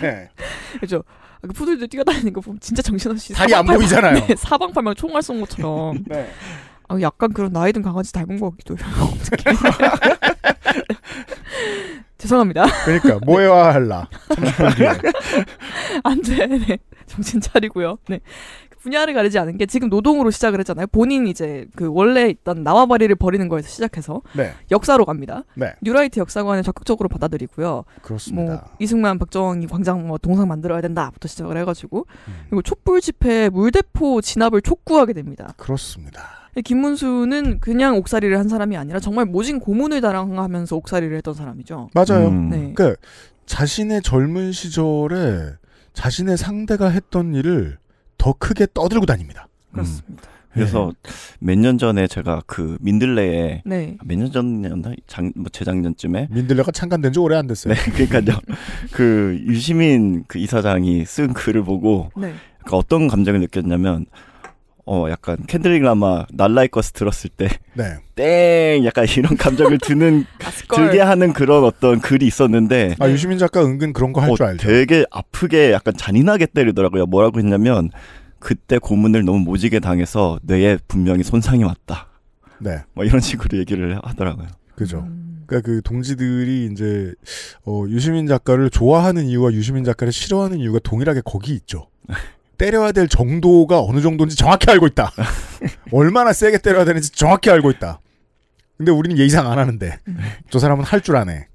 S2: 네. 그렇죠. 아, 그 푸들들 뛰어다니는 거 보면 진짜 정신없이 다리 안 보이잖아요. 네, 사방팔방 총알 쏜 것처럼. 네. 아, 약간 그런 나이 든 강아지 닮은 것 같기도 해요. 죄송합니다. 그러니까 뭐해와 할라. 안 돼. 네. 정신 차리고요. 네. 분야를 가리지 않은 게 지금 노동으로 시작을 했잖아요. 본인 이제 그 원래 있던 나와바리를 버리는 거에서 시작해서 네. 역사로 갑니다. 네. 뉴라이트 역사관을 적극적으로 받아들이고요. 그렇습니다. 뭐 이승만, 박정희 광장 뭐 동상 만들어야 된다부터 시작을 해가지고 음. 그리고 촛불 집회 물대포 진압을 촉구하게
S1: 됩니다. 그렇습니다.
S2: 김문수는 그냥 옥살이를 한 사람이 아니라 정말 모진 고문을 당하면서 옥살이를 했던 사람이죠. 맞아요. 음. 네.
S1: 그러니까 자신의 젊은 시절에 자신의 상대가 했던 일을 더 크게 떠들고 다닙니다. 그렇습니다. 음.
S2: 그래서
S3: 네. 예. 몇년 전에 제가 그 민들레에 네. 몇년 전이었나 장, 뭐 재작년쯤에 민들레가 창간된 지 오래 안 됐어요. 네, 그러니까요. 그 유시민 그 이사장이 쓴 글을 보고 네. 그러니까 어떤 감정을 느꼈냐면 어 약간 캔들릭 라마 날라이 거스 들었을 때땡 네. 약간 이런 감정을 드는 아, 들게 하는 그런 어떤 글이 있었는데 아 유시민
S1: 작가 은근 그런 거 할줄 어, 알죠
S3: 되게 아프게 약간 잔인하게 때리더라고요 뭐라고 했냐면 그때 고문을 너무 모지게 당해서 뇌에 분명히 손상이 왔다 네. 뭐 이런 식으로 얘기를 하더라고요 그죠
S1: 음. 그러니까 그 동지들이 이제 어, 유시민 작가를 좋아하는 이유와 유시민 작가를 싫어하는 이유가 동일하게 거기 있죠 때려야 될 정도가 어느 정도인지 정확히 알고 있다. 얼마나 세게 때려야 되는지 정확히 알고 있다. 근데 우리는 예의상 안 하는데 음. 저 사람은 할 줄 아네.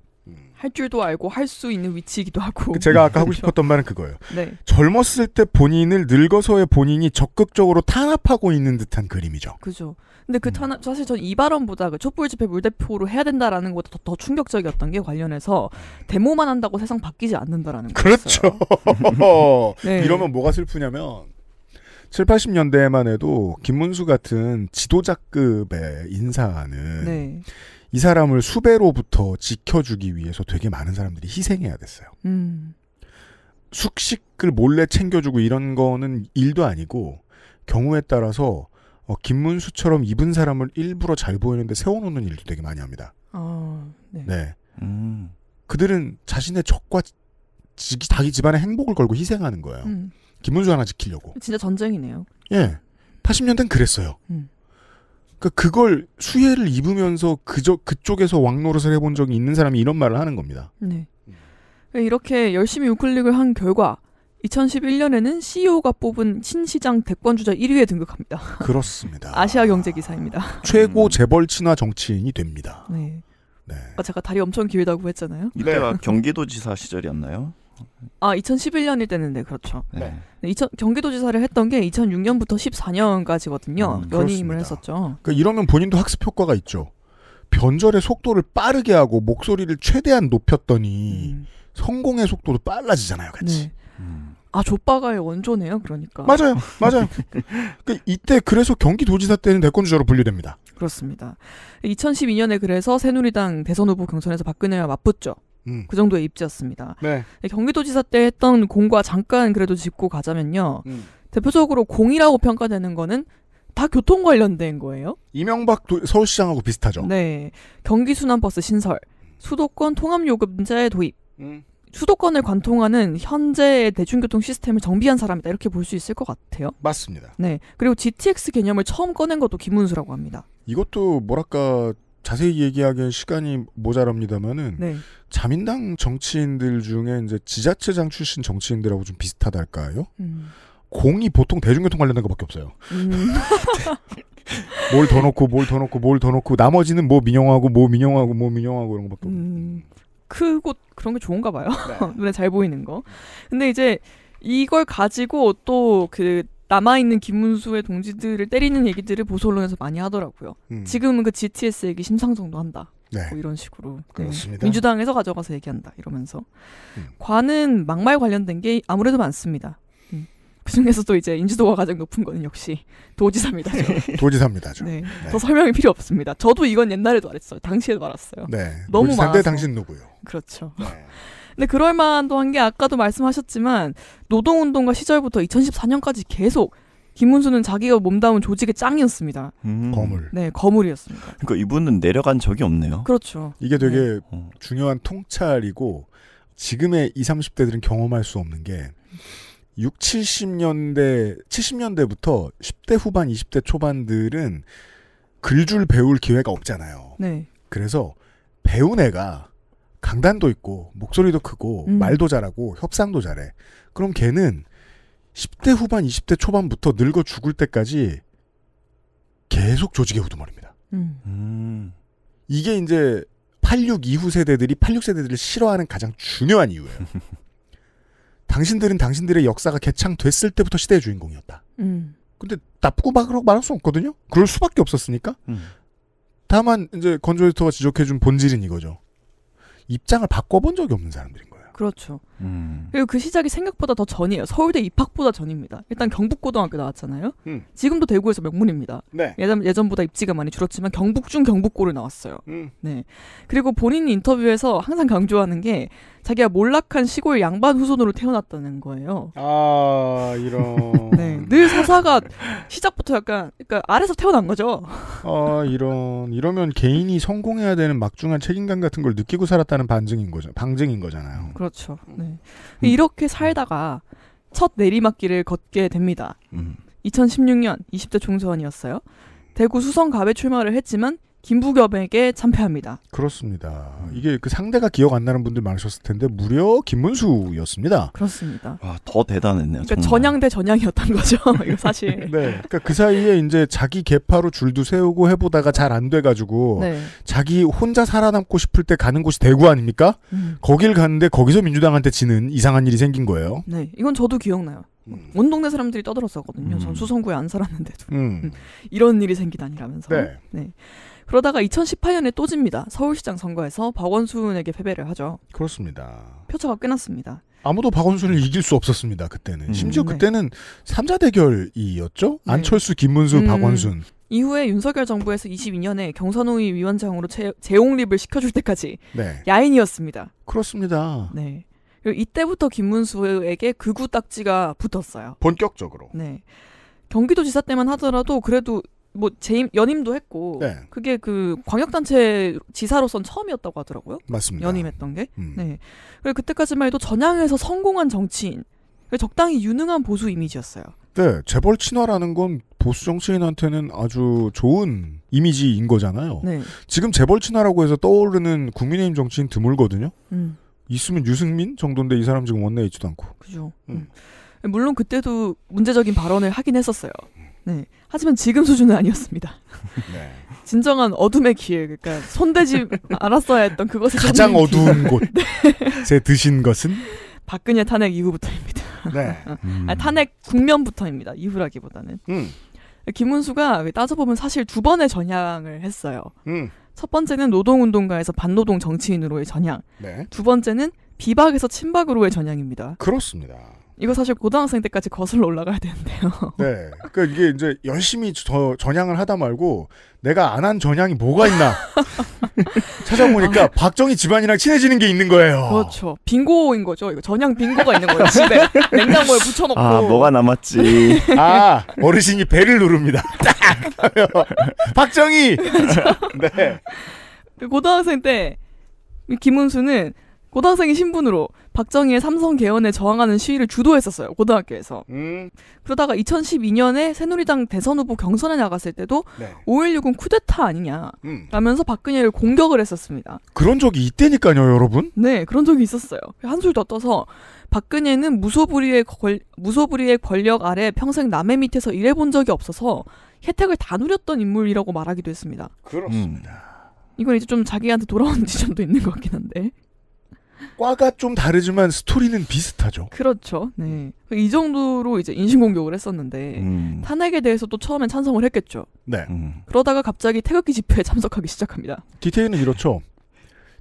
S2: 할 줄도 알고 할 수 있는 위치이기도 하고. 그 제가 아까 하고 그렇죠. 싶었던 말은 그거예요. 네.
S1: 젊었을 때 본인을 늙어서의 본인이 적극적으로 탄압하고 있는 듯한 그림이죠.
S2: 그죠. 근데 그 음. 탄압 사실 전 이 발언보다 그 촛불 집회 물대표로 해야 된다라는 것보다 더, 더 충격적이었던 게 관련해서 데모만 한다고 세상 바뀌지 않는다라는 거.
S1: 그렇죠. 네. 이러면 뭐가 슬프냐면 7, 0 80년대만 에 해도 김문수 같은 지도자급의 인사는 네. 이 사람을 수배로부터 지켜주기 위해서 되게 많은 사람들이 희생해야 됐어요. 음. 숙식을 몰래 챙겨주고 이런 거는 일도 아니고 경우에 따라서 어, 김문수처럼 입은 사람을 일부러 잘 보이는데 세워놓는 일도 되게 많이 합니다.
S4: 어, 네.
S1: 네. 음. 그들은 자신의 적과 지, 자기 집안의 행복을 걸고 희생하는 거예요. 음. 김문수 하나 지키려고.
S2: 진짜 전쟁이네요.
S1: 예. 80년대는 그랬어요. 음. 그러니까 그걸 수혜를 입으면서 그저 그쪽에서 왕노릇을 해본 적이 있는 사람이 이런 말을 하는 겁니다.
S2: 네. 그러니까 이렇게 열심히 우클릭을 한 결과 2011년에는 CEO가 뽑은 신시장 대권주자 1위에 등극합니다.
S1: 그렇습니다.
S2: 아시아 경제 기사입니다.
S1: 최고 음. 재벌 친화 정치인이 됩니다. 네.
S2: 네. 제가 다리 엄청 길다고 했잖아요. 이때가 네.
S1: 경기도지사 시절이었나요?
S2: 아 2011년일 때는데 그렇죠. 네. 2000, 경기도지사를 했던 게 2006년부터 14년까지거든요. 음, 연임을 했었죠.
S1: 그러니까 이러면 본인도 학습 효과가 있죠. 변절의 속도를 빠르게 하고 목소리를 최대한 높였더니 음. 성공의 속도도 빨라지잖아요, 같이. 네.
S2: 음. 아 조빠가의 원조네요, 그러니까. 맞아요, 맞아요.
S1: 그러니까 이때 그래서 경기도지사 때는 대권주자로 분류됩니다.
S2: 그렇습니다. 2012년에 그래서 새누리당 대선 후보 경선에서 박근혜와 맞붙죠. 음. 그 정도의 입지였습니다. 네. 네. 경기도지사 때 했던 공과 잠깐 그래도 짚고 가자면요. 음. 대표적으로 공이라고 평가되는 거는 다 교통 관련된 거예요. 이명박 도, 서울시장하고 비슷하죠. 네. 경기순환버스 신설, 수도권 통합요금제 도입, 음. 수도권을 관통하는 현재의 대중교통 시스템을 정비한 사람이다 이렇게 볼 수 있을 것 같아요. 맞습니다. 네. 그리고 GTX 개념을 처음 꺼낸 것도 김문수라고 합니다.
S1: 이것도 뭐랄까 자세히 얘기하기엔 시간이 모자랍니다만은 네. 자민당 정치인들 중에 이제 지자체장 출신 정치인들하고 좀 비슷하달까요? 음. 공이 보통 대중교통 관련된 것밖에 없어요.
S4: 음.
S1: 뭘더 넣고 뭘 더 넣고 뭘 더 넣고 나머지는 뭐 민영하고 뭐 민영하고 뭐 민영하고 이런 것밖에 음.
S2: 크고 음. 그런 게 좋은가 봐요. 네. 눈에 잘 보이는 거. 근데 이제 이걸 가지고 또그 남아있는 김문수의 동지들을 때리는 얘기들을 보수 언론에서 많이 하더라고요. 음. 지금은 그 GTS 에게 심상정도 한다. 네. 뭐 이런 식으로 네. 민주당에서 가져가서 얘기한다 이러면서 음. 관은 막말 관련된 게 아무래도 많습니다. 음. 그중에서또 이제 인지도가 가장 높은 거는 역시 도지사입니다 도지사입니다죠. 네. 네. 더 설명이 필요 없습니다. 저도 이건 옛날에도 알았어요. 당시에도 알았어요. 네. 너무 많아서. 당신 누구요? 그렇죠. 네. 근데 그럴 만도 한 게 아까도 말씀하셨지만 노동운동가 시절부터 2014년까지 계속 김문수는 자기가 몸담은 조직의 짱이었습니다.
S1: 음. 거물. 네, 거물이었습니다. 그러니까 이분은 내려간 적이 없네요. 그렇죠. 이게 되게 네. 어. 중요한 통찰이고 지금의 20, 30대들은 경험할 수 없는 게 6, 70년대, 70년대부터 10대 후반, 20대 초반들은 글줄 배울 기회가 없잖아요. 네. 그래서 배운 애가 강단도 있고 목소리도 크고 음. 말도 잘하고 협상도 잘해. 그럼 걔는 10대 후반, 20대 초반부터 늙어 죽을 때까지 계속 조직의 우두머리입니다. 음. 음. 이게 이제 86 이후 세대들이 86 세대들을 싫어하는 가장 중요한 이유예요. 당신들은 당신들의 역사가 개창됐을 때부터 시대의 주인공이었다. 음. 근데 나쁘고 막으라고 말할 수 없거든요. 그럴 수밖에 없었으니까. 음. 다만 이제 건조 에디터가 지적해준 본질은 이거죠. 입장을 바꿔본 적이 없는 사람들인
S2: 거예요. 그렇죠. 음. 그리고 그 시작이 생각보다 더 전이에요. 서울대 입학보다 전입니다. 일단 음. 경북고등학교 나왔잖아요. 음. 지금도 대구에서 명문입니다. 네. 예전, 예전보다 입지가 많이 줄었지만 경북중 경북고를 나왔어요. 음. 네. 그리고 본인 인터뷰에서 항상 강조하는 게 자기가 몰락한 시골 양반 후손으로 태어났다는
S4: 거예요. 아 이런. 네,
S1: 늘 서사가 시작부터 약간 그러니까 아래서 태어난 거죠. 아 이런 이러면 개인이 성공해야 되는 막중한 책임감 같은 걸 느끼고 살았다는 반증인 거죠. 방증인 거잖아요.
S2: 그렇죠. 네. 음. 이렇게 살다가 첫 내리막길을 걷게 됩니다. 음. 2016년 20대 총선이었어요. 대구 수성갑에 출마를 했지만 김부겸에게 참패합니다.
S1: 그렇습니다. 이게 그 상대가 기억 안 나는 분들 많으셨을 텐데 무려 김문수였습니다. 그렇습니다. 와, 더 대단했네요. 그러니까
S2: 전향 대 전향이었던 거죠. 이거 사실. 네. 네. 그러니까
S1: 그 사이에 이제 자기 개파로 줄도 세우고 해보다가 잘 안 돼가지고 네. 자기 혼자 살아남고 싶을 때 가는 곳이 대구 아닙니까? 음. 거길 갔는데 거기서 민주당한테 지는 이상한 일이 생긴 거예요.
S2: 네. 이건 저도 기억나요. 음. 온 동네 사람들이 떠들었었거든요. 음. 전 수성구에 안 살았는데도 음. 음. 이런 일이 생기다니라면서. 네. 네. 그러다가 2018년에 또 집니다. 서울시장 선거에서 박원순에게 패배를 하죠.
S1: 그렇습니다.
S2: 표차가 꽤 났습니다.
S1: 아무도 박원순을 이길 수 없었습니다. 그때는. 음, 심지어 네. 그때는 3자 대결이었죠. 네. 안철수, 김문수, 음, 박원순.
S2: 이후에 윤석열 정부에서 22년에 경선우위 위원장으로 재, 재옹립을 시켜줄 때까지 네. 야인이었습니다. 그렇습니다. 네. 이때부터 김문수에게 극우 딱지가 붙었어요.
S1: 본격적으로.
S2: 네. 경기도지사 때만 하더라도 그래도 뭐 재임 연임도 했고 네. 그게 그 광역단체 지사로선 처음이었다고 하더라고요. 맞습니다. 연임했던 게. 음. 네. 그 그때까지만 해도 전향에서 성공한 정치인, 적당히 유능한 보수 이미지였어요.
S1: 네, 재벌 친화라는 건 보수 정치인한테는 아주 좋은 이미지인 거잖아요. 네. 지금 재벌 친화라고 해서 떠오르는 국민의힘 정치인 드물거든요. 음. 있으면 유승민 정도인데 이 사람 지금 원내에 있지도 않고.
S4: 그죠.
S2: 음. 음. 물론 그때도 문제적인 발언을 하긴 했었어요. 음. 네. 하지만 지금 수준은 아니었습니다. 네. 진정한 어둠의 기회, 그러니까 손대지 말았어야 했던 그것을 가장 어두운 곳에
S1: 네. 드신 것은
S2: 박근혜 탄핵 이후부터입니다.
S4: 네. 음. 아니,
S2: 탄핵 국면부터입니다. 이후라기보다는. 음. 김문수가 그 따져보면 사실 두 번의 전향을 했어요. 음. 첫 번째는 노동운동가에서 반노동 정치인으로의 전향. 네. 두 번째는 비박에서 친박으로의 전향입니다. 그렇습니다. 이거 사실 고등학생 때까지 거슬러 올라가야 되는데요.
S1: 네. 그러니까 이게 이제 열심히 저, 전향을 하다 말고 내가 안 한 전향이 뭐가 있나 찾아보니까 아, 박정희 집안이랑 친해지는 게 있는 거예요.
S2: 그렇죠. 빙고인 거죠. 이거 전향 빙고가 있는 거예요. 집에 냉장고에 붙여놓고.
S1: 아 뭐가 남았지. 아 어르신이 배를 누릅니다. 박정희. 네.
S2: 고등학생 때 김은수는 고등학생이 신분으로 박정희의 삼성 개헌에 저항하는 시위를 주도했었어요. 고등학교에서. 음. 그러다가 2012년에 새누리당 대선 후보 경선에 나갔을 때도 네. 5.16은 쿠데타 아니냐 라면서 음. 박근혜를 공격을 했었습니다.
S1: 그런 적이 있대니까요, 여러분.
S2: 네, 그런 적이 있었어요. 한술 더 떠서 박근혜는 무소불위의, 권, 무소불위의 권력 아래 평생 남의 밑에서 일해본 적이 없어서 혜택을 다 누렸던 인물이라고 말하기도 했습니다.
S4: 그렇습니다.
S2: 음. 이건 이제 좀 자기한테 돌아오는 지점도 있는 것 같긴 한데. 과가
S1: 좀 다르지만 스토리는 비슷하죠. 그렇죠. 네.
S2: 이 정도로 이제 인신공격을 했었는데 음. 탄핵에 대해서 또 처음엔 찬성을 했겠죠. 네. 음. 그러다가 갑자기 태극기 집회에 참석하기 시작합니다.
S1: 디테일은 이렇죠.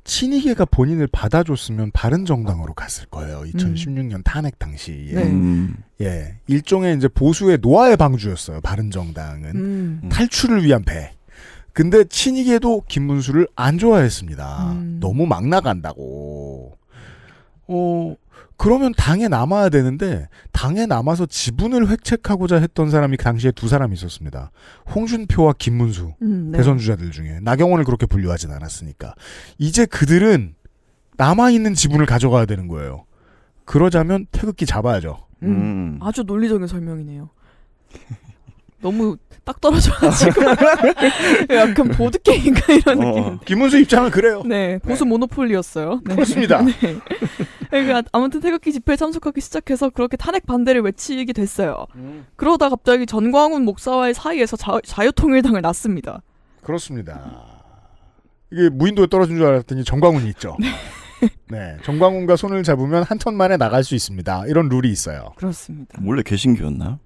S1: 친이계가 본인을 받아줬으면 바른 정당으로 갔을 거예요. 2016년 음. 탄핵 당시에. 네. 음. 예. 일종의 이제 보수의 노아의 방주였어요. 바른 정당은. 음. 탈출을 위한 배. 근데 친이계도 김문수를 안 좋아했습니다. 음. 너무 막 나간다고. 어, 그러면 당에 남아야 되는데 당에 남아서 지분을 획책하고자 했던 사람이 그 당시에 두 사람이 있었습니다. 홍준표와 김문수 음, 네. 대선 주자들 중에 나경원을 그렇게 분류하진 않았으니까 이제 그들은 남아 있는 지분을 가져가야 되는 거예요. 그러자면 태극기 잡아야죠. 음, 음.
S2: 아주 논리적인 설명이네요. 너무 딱 떨어져가지고 약간 보드 게임가 인
S1: 이런 어, 어, 느낌. 김문수
S2: 입장은 그래요. 네, 네. 보수 네. 모노폴리였어요. 네. 그렇습니다. 네. 그러니까 아무튼 태극기 집회에 참석하기 시작해서 그렇게 탄핵 반대를 외치게 됐어요. 음. 그러다 갑자기 전광훈 목사와의 사이에서 자, 유통일당을 낳습니다.
S1: 그렇습니다. 이게 무인도에 떨어진 줄 알았더니 정광훈이 있죠. 네, 정광훈과 네, 손을 잡으면 한턴 만에 나갈 수 있습니다. 이런 룰이 있어요.
S2: 그렇습니다.
S1: 원래 개신교였나요?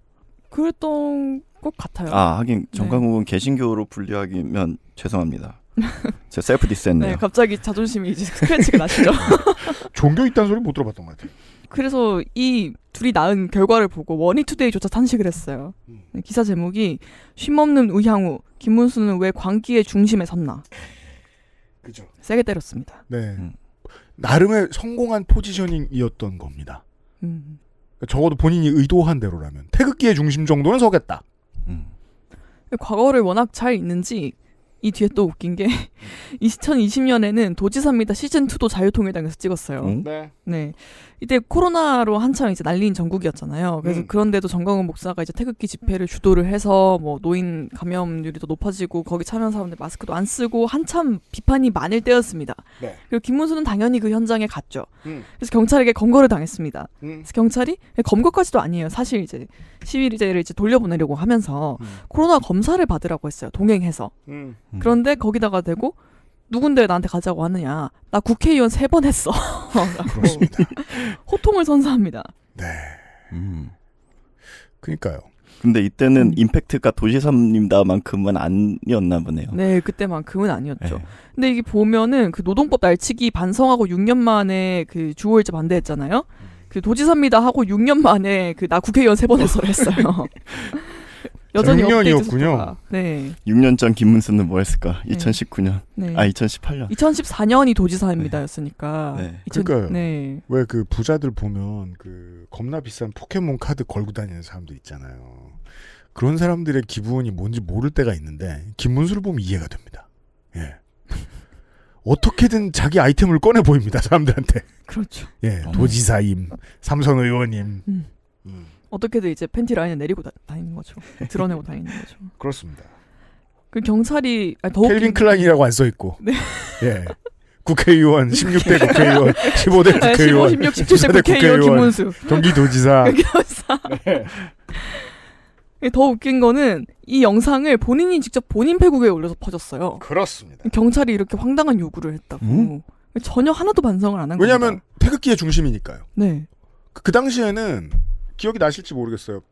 S2: 그랬던 꼭 같아요. 아
S1: 하긴 네.
S3: 정강욱은 네. 개신교로 분류하기면 죄송합니다. 제 셀프 디스했네요. 네,
S2: 갑자기 자존심이 이제
S1: 스크래치가 나시죠. 종교 있다는 소리 못 들어봤던 것 같아요.
S2: 그래서 이 둘이 낳은 결과를 보고 원이투데이조차 탄식을 했어요. 음. 네, 기사 제목이 쉼없는 우향우 김문수는 왜 광기의 중심에 섰나. 그죠. 세게 때렸습니다.
S1: 네. 음. 나름의 성공한 포지셔닝이었던 겁니다. 음. 적어도 본인이 의도한 대로라면 태극기의 중심 정도는 서겠다.
S2: 과거를 워낙 잘 있는지 이 뒤에 또 웃긴 게 2020년에는 도지사입니다 시즌 2도 자유통일당에서 찍었어요. 음? 네. 네. 이때 코로나로 한창 이제 난리인 전국이었잖아요. 그래서 음. 그런데도 정광훈 목사가 이제 태극기 집회를 주도를 해서 뭐 노인 감염률이 더 높아지고 거기 참여한 사람들 마스크도 안 쓰고 한참 비판이 많을 때였습니다. 네. 그리고 김문수는 당연히 그 현장에 갔죠. 음. 그래서 경찰에게 검거를 당했습니다. 음. 그래서 경찰이 검거까지도 아니에요. 사실 이제 시위를 이제 돌려보내려고 하면서 음. 코로나 검사를 받으라고 했어요. 동행해서. 음. 음. 그런데 거기다가 대고 누군데 나한테 가자고 하느냐. 나 국회의원 세 번 했어. 그렇습니다. 호통을 선사합니다. 네.
S3: 음. 그니까요. 근데 이때는 음. 임팩트가 도시삼림다만큼은 아니었나 보네요.
S2: 네, 그때만큼은 아니었죠. 네. 근데 이게 보면은 그 노동법 날치기 반성하고 6년 만에 그 주호일제 반대했잖아요. 음. 그 도지사입니다 하고 6년 만에 그 나 국회의원 세번 해서 했어요.
S4: 여전히 6년이었군요.
S2: 네.
S3: 6년 전 김문수는 뭐 했을까? 2019년. 네. 아, 2018년.
S2: 2014년이 도지사입니다였으니까. 네. 2000, 네. 네.
S1: 왜그 부자들 보면 그 겁나 비싼 포켓몬 카드 걸고 다니는 사람들 있잖아요. 그런 사람들의 기분이 뭔지 모를 때가 있는데 김문수를 보면 이해가 됩니다. 예. 어떻게든 자기 아이템을 꺼내 보입니다 사람들한테. 그렇죠. 예, 도지사임, 삼선 의원님. 음.
S2: 음. 어떻게든 이제 팬티 라인을 내리고 다, 니는 거죠. 드러내고 다니는 거죠. 그렇습니다. 그 경찰이
S1: 아니, 더욱 켈빈 클라인이라고 안 써 있고. 네. 예. 국회의원 16대 국회의원 15대 국회의원 15, 16, 17대 국회의원, 김문수 경기도지
S4: 경기도지사
S2: 네. 더 웃긴 거는 이 영상을 본인이 직접 본인 페북에 올려서 퍼졌어요. 그렇습니다. 경찰이 이렇게 황당한 요구를 했다고 음? 전혀 하나도 반성을 안한 거예요.
S1: 왜냐하면 태극기의 중심이니까요. 네. 그, 그 당시에는 기억이 나실지 모르겠어요.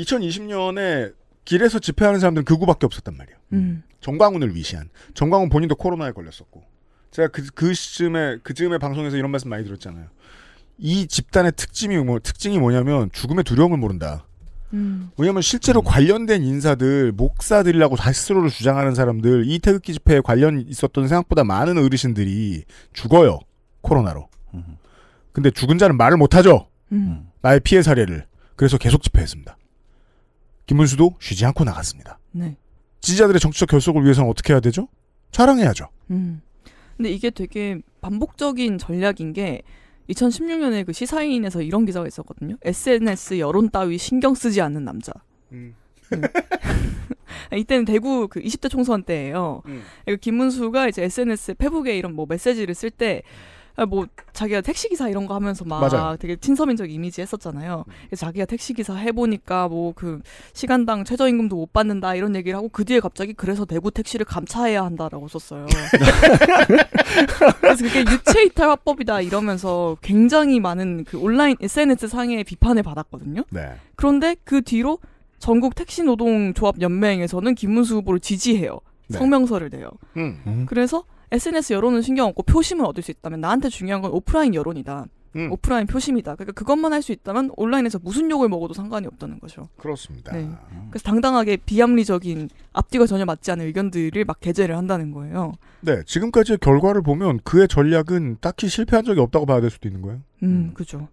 S1: 2020년에 길에서 집회하는 사람들은 그 구밖에 없었단 말이에요. 음. 정광훈을 위시한. 정광훈 본인도 코로나에 걸렸었고. 제가 그, 그 시쯤에, 그 즈음에 방송에서 이런 말씀 많이 들었잖아요. 이 집단의 특징이, 뭐, 특징이 뭐냐면 죽음의 두려움을 모른다. 음. 왜냐면 실제로 음. 관련된 인사들, 목사들이라고 스스로를 주장하는 사람들, 이 태극기 집회에 관련 있었던 생각보다 많은 어르신들이 죽어요. 코로나로. 근데 죽은 자는 말을 못하죠. 음. 음. 나의 피해 사례를 그래서 계속 집회했습니다. 김문수도 쉬지 않고 나갔습니다. 네. 지지자들의 정치적 결속을 위해서는 어떻게 해야 되죠? 촬영해야죠
S4: 음.
S2: 근데 이게 되게 반복적인 전략인 게 2016년에 그 시사인에서 이런 기사가 있었거든요. SNS 여론 따위 신경 쓰지 않는 남자.
S4: 음. 음.
S2: 이때는 대구 그 20대 총선 때예요. 음. 그러니까 김문수가 이제 SNS 페북에 이런 뭐 메시지를 쓸때 아, 뭐 자기가 택시 기사 이런 거 하면서 막 맞아요. 되게 친서민적 이미지 했었잖아요. 음. 그래서 자기가 택시 기사 해보니까 뭐 그 시간당 최저임금도 못 받는다 이런 얘기를 하고 그 뒤에 갑자기 그래서 대구 택시를 감차해야 한다라고 썼어요. 그래서 그게 유체이탈 화법이다 이러면서 굉장히 많은 그 온라인 SNS 상에 비판을 받았거든요. 네. 그런데 그 뒤로 전국 택시 노동 조합 연맹에서는 김문수 후보를 지지해요. 네. 성명서를 내요. 음. 음. 그래서 SNS 여론은 신경 없고 표심을 얻을 수 있다면 나한테 중요한 건 오프라인 여론이다. 음. 오프라인 표심이다. 그러니까 그것만 할 수 있다면 온라인에서 무슨 욕을 먹어도 상관이 없다는 거죠. 그렇습니다. 네. 그래서 당당하게 비합리적인 앞뒤가 전혀 맞지 않은 의견들을 막 게재를 한다는 거예요.
S1: 네, 지금까지의 결과를 보면 그의 전략은 딱히 실패한 적이 없다고 봐야 될 수도 있는 거예요. 음, 음.
S2: 그죠.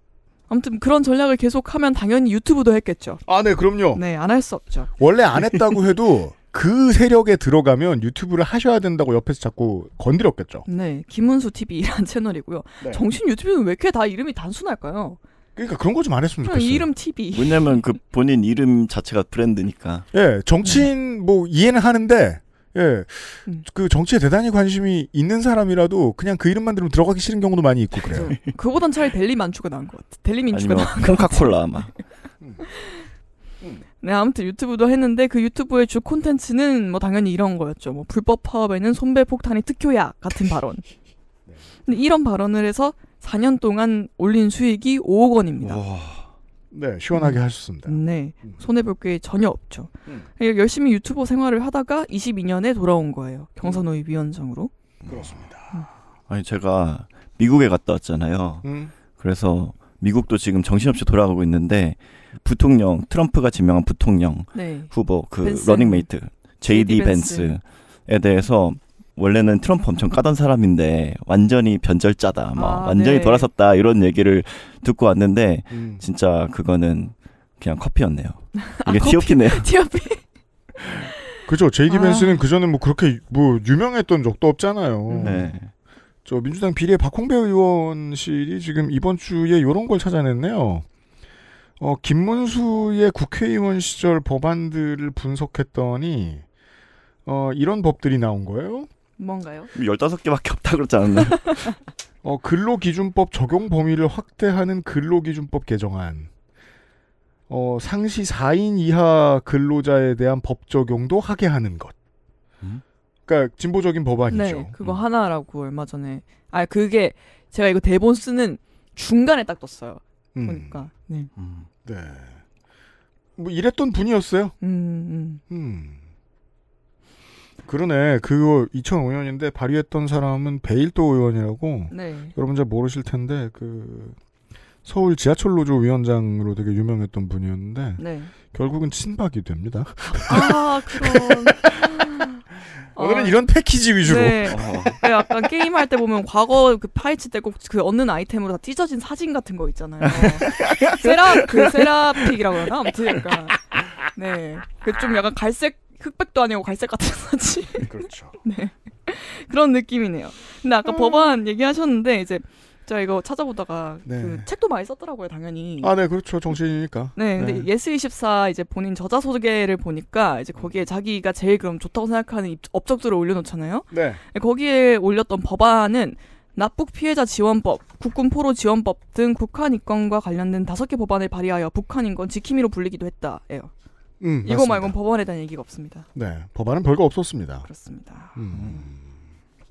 S2: 아무튼 그런 전략을 계속하면 당연히 유튜브도 했겠죠. 아, 네, 그럼요. 네, 안 할 수 없죠. 원래 안 했다고 해도
S1: 그 세력에 들어가면 유튜브를 하셔야 된다고 옆에서 자꾸 건드렸겠죠.
S2: 네, 김은수 TV란 채널이고요. 네. 정신 유튜브는 왜 이렇게 다 이름이 단순할까요?
S1: 그러니까 그런 거 좀 안 했으면
S3: 좋겠어요. 이름 TV. 왜냐면 그 본인 이름 자체가 브랜드니까.
S1: 예, 정치인 네. 뭐 이해는 하는데 예, 음. 그 정치에 대단히 관심이 있는 사람이라도 그냥 그 이름만 들으면 들어가기 싫은 경우도 많이 있고 그래요.
S2: 그보단 차라리 델리 만추가 나은 것 같아. 델리 민추가 나은 것
S1: 같아. 콜라 아마. 음.
S2: 네, 아무튼 유튜브도 했는데 그 유튜브의 주 콘텐츠는 뭐 당연히 이런 거였죠. 뭐 불법 파업에는 손배 폭탄이 특효야 같은 발언. 네. 근데 이런 발언을 해서 4년 동안 올린 수익이 5억 원입니다. 와,
S1: 네, 시원하게 음, 하셨습니다.
S2: 네, 음. 손해볼 게 전혀 없죠. 음. 그러니까 열심히 유튜버 생활을 하다가 22년에 돌아온 거예요. 경선호위 위원장으로. 그렇습니다. 음.
S1: 아니
S3: 제가 미국에 갔다 왔잖아요. 음. 그래서 미국도 지금 정신없이 돌아가고 있는데 부통령 트럼프가 지명한 부통령 네. 후보 그 벤슨. 러닝메이트 JD 벤스에 대해서 원래는 트럼프 엄청 까던 사람인데 완전히 변절자다, 막 아, 완전히 네. 돌아섰다 이런 얘기를 듣고 왔는데 음. 진짜
S1: 그거는 그냥 커피였네요. 이게 아, 티오피네요. 티오피. 그죠. 제이디 아. 벤스는 그 전에 뭐 그렇게 뭐 유명했던 적도 없잖아요. 네. 저 민주당 비례 박홍배 의원실이 지금 이번 주에 이런 걸 찾아냈네요. 어, 김문수의 국회의원 시절 법안들을 분석했더니 어, 이런 법들이 나온 거예요. 뭔가요? 15개밖에 없다 그랬지 않았나요? 어, 근로기준법 적용 범위를 확대하는 근로기준법 개정안. 어, 상시 4인 이하 근로자에 대한 법 적용도 하게 하는 것. 그러니까 진보적인 법안이죠. 네,
S2: 그거 음. 하나라고 얼마 전에 아 그게 제가 이거 대본 쓰는 중간에 딱 떴어요. 음. 보니까
S4: 네. 음. 네.
S1: 뭐 이랬던 분이었어요. 음. 음. 음. 그러네. 그거 2005년인데 발의했던 사람은 베일도 의원이라고. 네. 여러분 잘 모르실 텐데 그 서울 지하철 노조 위원장으로 되게 유명했던 분이었는데 네. 결국은 친박이 됩니다.
S4: 아 그럼.
S1: 어. 오늘은 어, 이런 패키지 위주로. 네. 어.
S2: 네, 약간 게임 할 때 보면 과거 그 파헤칠 때꼭 그 얻는 아이템으로 다 찢어진 사진 같은 거 있잖아요. 세라 그 세라픽이라고 하나 아무튼 약간 네. 그 좀 약간 갈색 흑백도 아니고 갈색 같은 사진.
S1: 그렇죠.
S4: 네.
S2: 그런 느낌이네요.
S4: 근데 아까 음. 법안
S2: 얘기하셨는데 이제 제가 이거 찾아보다가 그 네. 그 책도 많이 썼더라고요, 당연히.
S1: 아, 네, 그렇죠. 정신이니까 네, 네. 근데 네.
S2: 예스24 이제 본인 저자 소개를 보니까 이제 거기에 자기가 제일 그럼 좋다고 생각하는 업적들을 올려놓잖아요. 네. 네. 거기에 올렸던 법안은 납북 피해자 지원법, 국군 포로 지원법 등 북한 인권과 관련된 다섯 개 법안을 발의하여 북한 인권 지킴이로 불리기도 했다예요. 음, 이거 말고는 법안에 대한 얘기가 없습니다. 네,
S1: 법안은 별거 없었습니다.
S4: 그렇습니다. 음.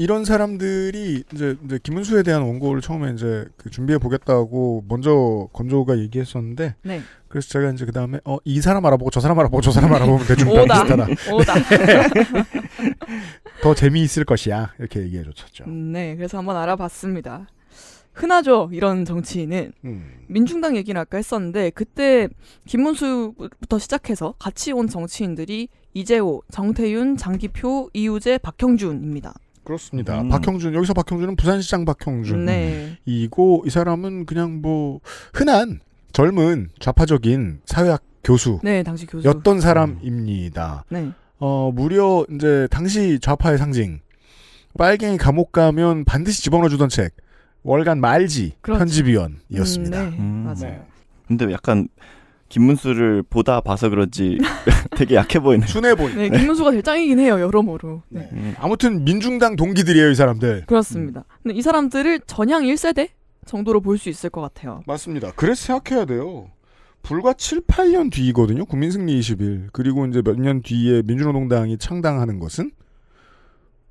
S1: 이런 사람들이 이제, 이제 김은수에 대한 원고를 처음에 이제 그 준비해 보겠다고 먼저 건조가 얘기했었는데 네. 그래서 제가 이제 그 다음에 어 이 사람 알아보고 저 사람 알아보고 저 사람 알아보면 대충 오다 비슷하다. 오다. 더 재미있을 것이야 이렇게 얘기해 줬었죠.
S2: 네, 그래서 한번 알아봤습니다. 흔하죠 이런 정치인은 음. 민중당 얘기를 아까 했었는데 그때 김문수부터 시작해서 같이 온 정치인들이 이재호, 정태윤, 장기표, 이우재, 박형준입니다.
S1: 그렇습니다. 음. 박형준 여기서 박형준은 부산시장 박형준이고 네. 이 사람은 그냥 뭐 흔한 젊은 좌파적인 사회학 교수, 네, 당시 교수. 였던 사람입니다. 네. 어 무려 이제 당시 좌파의 상징 빨갱이 감옥 가면 반드시 집어넣어주던 책 월간 말지 그렇죠. 편집위원이었습니다.
S4: 음, 네. 음. 맞아요.
S1: 근데 약간
S3: 김문수를 보다 봐서 그런지 되게 약해 보이네. 순해 보이. 네, 김문수가
S2: 제일 짱이긴 해요, 여러모로. 네.
S1: 음, 아무튼 민중당 동기들이에요, 이 사람들. 그렇습니다. 음.
S2: 근데 이 사람들을 전향 1세대 정도로 볼 수 있을 것 같아요.
S1: 맞습니다. 그래서 생각해야 돼요. 불과 7, 8년 뒤거든요. 국민승리 20일. 그리고 이제 몇 년 뒤에 민주노동당이 창당하는 것은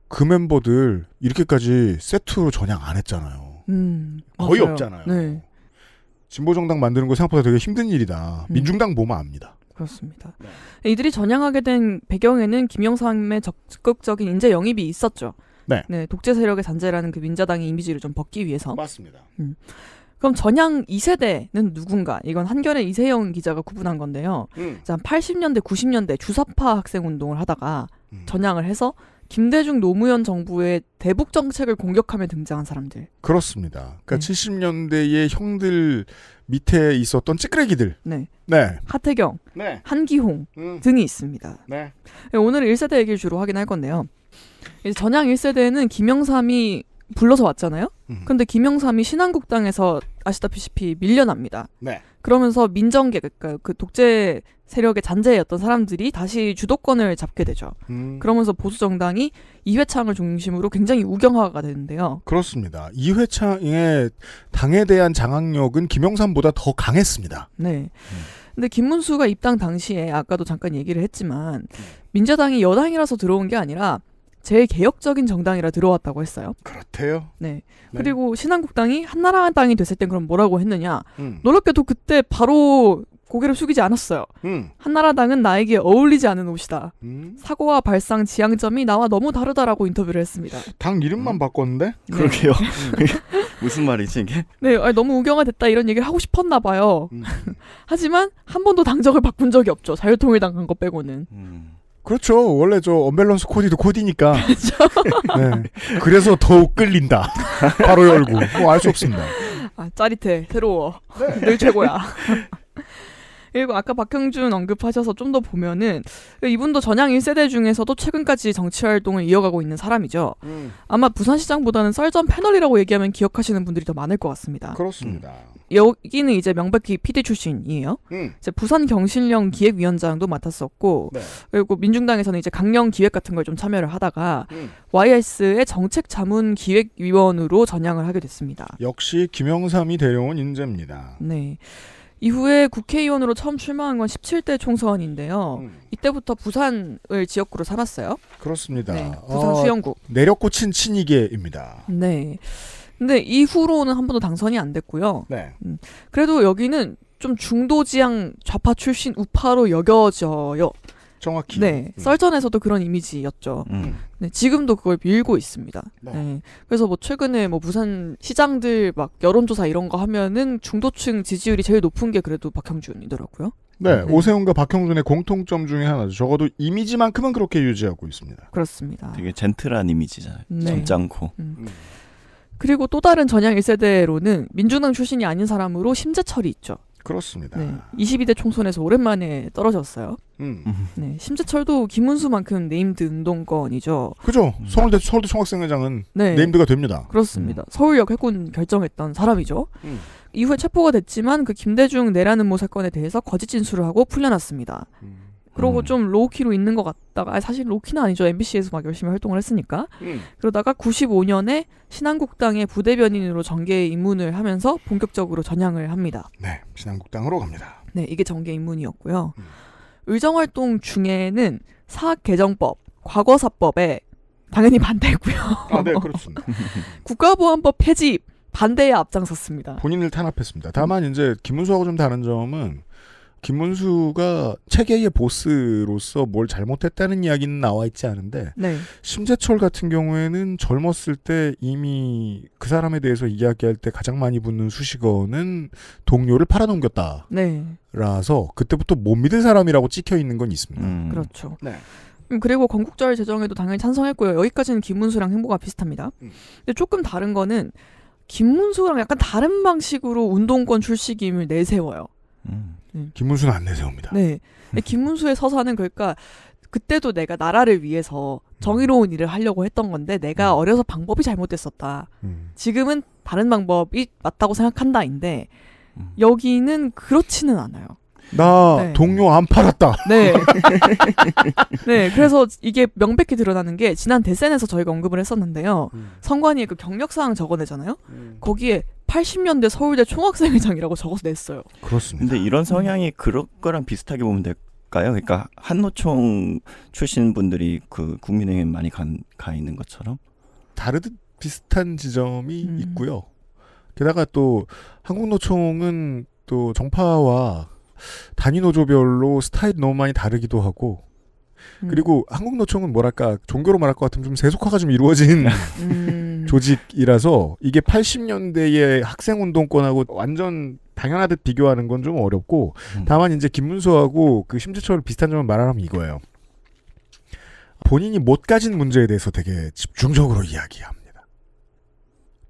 S1: 그 멤버들 이렇게까지 세트로 전향 안 했잖아요. 음, 거의 없잖아요. 네. 진보정당 만드는 거 생각보다 되게 힘든 일이다. 음. 민중당 보면 압니다. 그렇습니다. 네.
S2: 네. 이들이 전향하게 된 배경에는 김영삼의 적극적인 인재 영입이 있었죠. 네. 네 독재 세력의 잔재라는 그 민자당의 이미지를 좀 벗기 위해서. 맞습니다. 음. 그럼 전향 2세대는 누군가? 이건 한겨레 이세영 기자가 구분한 건데요. 음. 한 80년대, 90년대 주사파 학생 운동을 하다가 음. 전향을 해서 김대중 노무현 정부의 대북 정책을 공격하며 등장한 사람들.
S1: 그렇습니다. 그러니까 네. 70년대의 형들 밑에 있었던 찌끄레기들. 네. 네.
S2: 하태경, 네. 한기홍 음. 등이 있습니다. 네. 네 오늘 1세대 얘기를 주로 하긴 할 건데요. 이제 전향 1세대는 김영삼이 불러서 왔잖아요. 음. 근데 김영삼이 신한국당에서 아시다시피 밀려납니다. 네. 그러면서 민정계 그러니까 그 독재 세력의 잔재였던 사람들이 다시 주도권을 잡게 되죠. 음. 그러면서 보수 정당이 이회창을 중심으로 굉장히 우경화가 되는데요.
S1: 그렇습니다. 이회창의 당에 대한 장악력은 김영삼보다 더 강했습니다.
S2: 네. 음. 근데 김문수가 입당 당시에 아까도 잠깐 얘기를 했지만 음. 민자당이 여당이라서 들어온 게 아니라 제개혁적인 일 정당이라 들어왔다고 했어요.
S1: 그렇대요.
S2: 네. 네. 그리고 신한국당이 한나라당이 됐을 땐 그럼 뭐라고 했느냐. 음. 놀랍게도 그때 바로 고개를 숙이지 않았어요. 음. 한나라당은 나에게 어울리지 않은 옷이다. 음. 사고와 발상 지향점이 나와 너무 다르다라고 인터뷰를 했습니다.
S1: 당 이름만 음. 바꿨는데? 네. 그러게요. 음. 무슨 말이지 이게?
S2: 네, 아니, 너무 우경화 됐다 이런 얘기를 하고 싶었나 봐요. 음. 하지만 한 번도 당적을 바꾼 적이 없죠. 자유통일당 간 거 빼고는. 음.
S1: 그렇죠. 원래 저 언밸런스 코디도 코디니까. 그렇죠. 네. 그래서 더욱 끌린다. 바로 열고.
S4: 뭐알수 없습니다.
S2: 아, 짜릿해. 새로워. 네. 늘 최고야. 그리고 아까 박형준 언급하셔서 좀 더 보면은 이분도 전향 1세대 중에서도 최근까지 정치 활동을 이어가고 있는 사람이죠. 음. 아마 부산시장보다는 썰전 패널이라고 얘기하면 기억하시는 분들이 더 많을 것 같습니다. 그렇습니다. 음. 여기는 이제 명백히 PD 출신이에요. 음. 이제 부산 경신령 기획위원장도 맡았었고 네. 그리고 민중당에서는 이제 강령 기획 같은 걸 좀 참여를 하다가 음. YS의 정책 자문 기획위원으로 전향을 하게 됐습니다.
S1: 역시 김영삼이 데려온 인재입니다.
S2: 네. 이후에 국회의원으로 처음 출마한 건 17대 총선인데요. 음. 이때부터 부산을 지역구로 삼았어요.
S1: 그렇습니다. 네, 부산 어, 수영구. 내력꽂힌 친이계입니다.
S2: 네. 근데 이후로는 한 번도 당선이 안 됐고요. 네. 음, 그래도 여기는 좀 중도 지향 좌파 출신 우파로 여겨져요. 정확히. 네. 음. 썰전에서도 그런 이미지였죠. 음. 음. 네, 지금도 그걸 밀고 있습니다. 네. 네. 그래서 뭐 최근에 뭐 부산 시장들 막 여론조사 이런 거 하면은 중도층 지지율이 제일 높은 게 그래도
S1: 박형준이더라고요. 네, 네. 오세훈과 박형준의 공통점 중에 하나죠. 적어도 이미지만큼은 그렇게 유지하고 있습니다.
S2: 그렇습니다.
S1: 되게 젠틀한 이미지잖아요. 점잖고. 네.
S2: 음. 음. 그리고 또 다른 전향 1세대로는 민주당 출신이 아닌 사람으로 심재철이 있죠. 그렇습니다. 네, 22대 총선에서 오랜만에 떨어졌어요.
S4: 음. 네,
S2: 심재철도 김은수만큼 네임드 운동권이죠.
S1: 그죠. 음. 서울대 서울대 총학생회장은 네. 네임드가 됩니다. 그렇습니다. 음.
S2: 서울역 해군 결정했던 사람이죠. 음. 이후에 체포가 됐지만 그 김대중 내라는 모 사건에 대해서 거짓 진술을 하고 풀려났습니다. 음. 그러고 음. 좀 로우키로 있는 것 같다가 아니, 사실 로우키는 아니죠. MBC에서 막 열심히 활동을 했으니까. 음. 그러다가 95년에 신한국당의 부대변인으로 정계 에 입문을 하면서 본격적으로 전향을 합니다. 네,
S1: 신한국당으로 갑니다.
S2: 네, 이게 정계 입문이었고요. 음. 의정 활동 중에는 사학 개정법, 과거사법에 당연히 반대했고요. 아, 네, 그렇습니다. 국가보안법 폐지 반대에 앞장섰습니다.
S1: 본인을 탄압했습니다. 다만 이제 김문수하고 좀 다른 점은 김문수가 체계의 보스로서 뭘 잘못했다는 이야기는 나와 있지 않은데 네. 심재철 같은 경우에는 젊었을 때 이미 그 사람에 대해서 이야기할 때 가장 많이 붙는 수식어는 동료를 팔아넘겼다. 네. 라서 그때부터 못 믿을 사람이라고 찍혀 있는 건 있습니다. 음. 그렇죠.
S2: 네. 음, 그리고 건국절 제정에도 당연히 찬성했고요. 여기까지는 김문수랑 행보가 비슷합니다. 음. 근데 조금 다른 거는 김문수랑 약간 다른 방식으로 운동권 출시김을 내세워요.
S1: 음. 음. 김문수는 안 내세웁니다.
S2: 네. 김문수의 서사는 그러니까 그때도 내가 나라를 위해서 음. 정의로운 일을 하려고 했던 건데 내가 음. 어려서 방법이 잘못됐었다. 음. 지금은 다른 방법이 맞다고 생각한다인데 음. 여기는 그렇지는 않아요.
S1: 나 네. 동료 안 팔았다. 네.
S2: 네. 그래서 이게 명백히 드러나는 게 지난 대선에서 저희가 언급을 했었는데요. 음. 선관위의 그 경력 사항 적어내잖아요. 음. 거기에 80년대 서울대 총학생회장이라고 적어서 냈어요.
S3: 그렇습니다. 근데 이런 성향이 음. 그럴 거랑 비슷하게 보면 될 까요? 그러니까 한노총 출신 분들이 그 국민의힘 많이 간, 가 있는 것처럼
S1: 다르듯 비슷한 지점이 음. 있고요. 게다가 또 한국노총은 또 정파와 단위 노조별로 스타일이 너무 많이 다르기도 하고 음. 그리고 한국노총은 뭐랄까 종교로 말할 것 같으면 좀 세속화가 좀 이루어진 음. 조직이라서 이게 80년대의 학생운동권하고 완전 당연하듯 비교하는 건 좀 어렵고 음. 다만 이제 김문수하고 그 심재철 비슷한 점을 말하면 이거예요. 본인이 못 가진 문제에 대해서 되게 집중적으로 이야기합니다.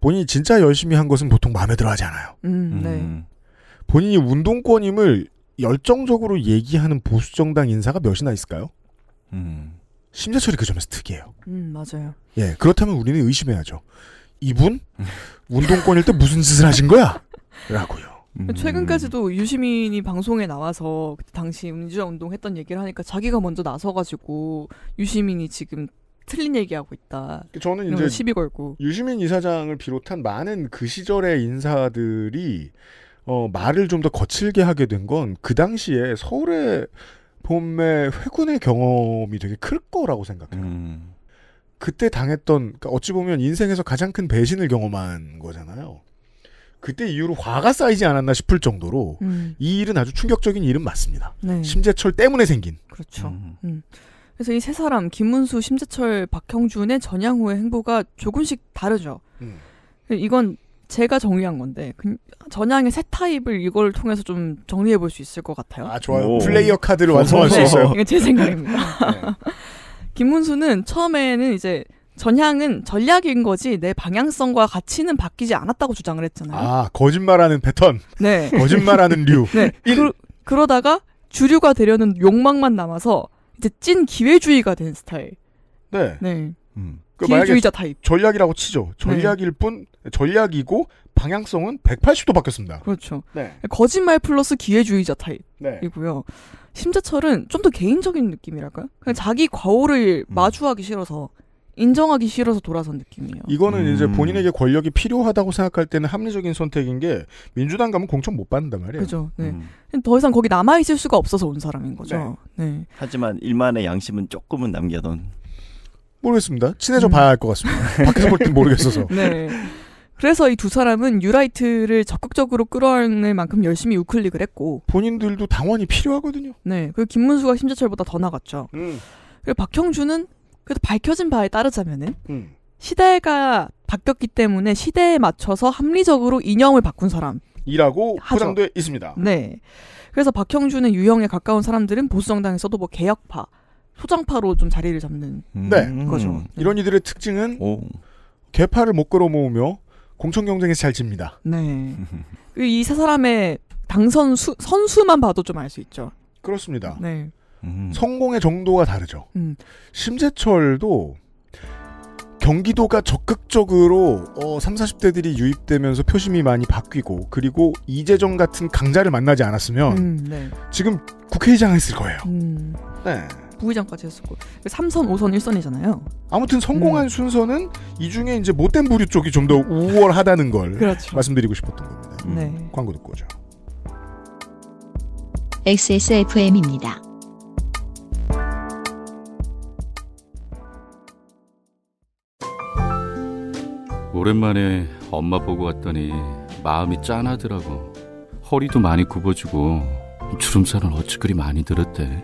S1: 본인이 진짜 열심히 한 것은 보통 마음에 들어하지 않아요.
S4: 음, 네. 음.
S1: 본인이 운동권임을 열정적으로 얘기하는 보수 정당 인사가 몇이나 있을까요? 음. 심재철이 그 점에서 특이해요.
S2: 음, 맞아요.
S1: 예, 그렇다면 우리는 의심해야죠. 이분 운동권일 때 무슨 짓을 하신 거야? 라고요. 음. 최근까지도
S2: 유시민이 방송에 나와서 당시 민주 운동 했던 얘기를 하니까 자기가 먼저 나서가지고 유시민이 지금 틀린 얘기하고 있다. 그 저는 이제 시비
S1: 걸고 유시민 이사장을 비롯한 많은 그 시절의 인사들이 어, 말을 좀 더 거칠게 하게 된 건 그 당시에 서울의 봄의 회군의 경험이 되게 클 거라고 생각해요. 음. 그때 당했던 그러니까 어찌 보면 인생에서 가장 큰 배신을 경험한 거잖아요. 그때 이후로 화가 쌓이지 않았나 싶을 정도로 음. 이 일은 아주 충격적인 일은 맞습니다. 네. 심재철 때문에 생긴. 그렇죠. 음. 음.
S2: 그래서 이 세 사람 김문수, 심재철, 박형준의 전향후의 행보가 조금씩 다르죠. 음. 이건 제가 정리한 건데 그, 전향의 세 타입을 이걸 통해서 좀 정리해 볼 수 있을 것 같아요. 아 좋아요. 오. 플레이어 카드를 완성할 수 있어요. 이게 제 생각입니다. 네. 김문수는 처음에는 이제 전향은 전략인 거지 내 방향성과 가치는 바뀌지 않았다고 주장을 했잖아요. 아
S1: 거짓말하는 패턴. 네. 거짓말하는 류. 네.
S2: 그, 그러다가 주류가 되려는 욕망만 남아서 이제 찐 기회주의가 된 스타일.
S1: 네. 네. 음. 그 기회주의자 타입. 전략이라고 치죠. 네. 전략일 네. 뿐 전략이고 방향성은 180도 바뀌었습니다.
S2: 그렇죠. 네. 거짓말 플러스 기회주의자
S4: 타입이고요.
S2: 네. 심재철은 좀 더 개인적인 느낌이랄까요? 그냥 음. 자기 과오를 음. 마주하기 싫어서 인정하기 싫어서 돌아선 느낌이에요.
S1: 이거는 음. 이제 본인에게 권력이 필요하다고 생각할 때는 합리적인 선택인 게 민주당 가면 공천 못 받는단 말이에요. 그죠.
S2: 네. 음. 더 이상 거기 남아 있을 수가 없어서 온 사람인 거죠. 네. 네.
S3: 하지만 일만의 양심은 조금은 남겨둔.
S2: 모르겠습니다.
S1: 친해져 음. 봐야 할 것 같습니다. 밖에서 볼 땐 모르겠어서. 네.
S2: 그래서 이 두 사람은 유라이트를 적극적으로 끌어안을 만큼 열심히 우클릭을 했고 본인들도 당원이 필요하거든요. 네. 그리고 김문수가 심재철보다 더 나갔죠. 음. 그리고 박형준은 그래도 밝혀진 바에 따르자면은 음. 시대가 바뀌었기 때문에 시대에 맞춰서 합리적으로 인형을 바꾼
S1: 사람이라고 포장돼 있습니다.
S2: 네. 그래서 박형준의 유형에 가까운 사람들은 보수정당에서도 뭐 개혁파, 소장파로 좀 자리를 잡는
S1: 음. 네. 거죠. 음. 네. 이런 이들의 특징은 오. 개파를 못 끌어모으며 공천 경쟁에서 잘 집니다. 네. 그
S2: 이세 사람의 당선 수, 선수만 봐도 좀 알 수 있죠.
S1: 그렇습니다. 네. 음. 성공의 정도가 다르죠. 음. 심재철도 경기도가 적극적으로 어, 30, 40대들이 유입되면서 표심이 많이 바뀌고 그리고 이재정 같은 강자를 만나지 않았으면 음, 네. 지금 국회의장 했을 거예요. 음.
S2: 네. 부의장까지 했었고 3선 5선,
S1: 1선이잖아요. 아무튼 성공한 음. 순서는 이 중에 이제 못된 부류 쪽이 좀 더 우월하다는 걸 그렇죠. 말씀드리고 싶었던 겁니다. 음. 네. 광고 듣고 오죠.
S2: XSFM입니다.
S3: 오랜만에 엄마 보고 왔더니 마음이 짠하더라고. 허리도 많이 굽어지고 주름살은 어찌 그리 많이 들었대.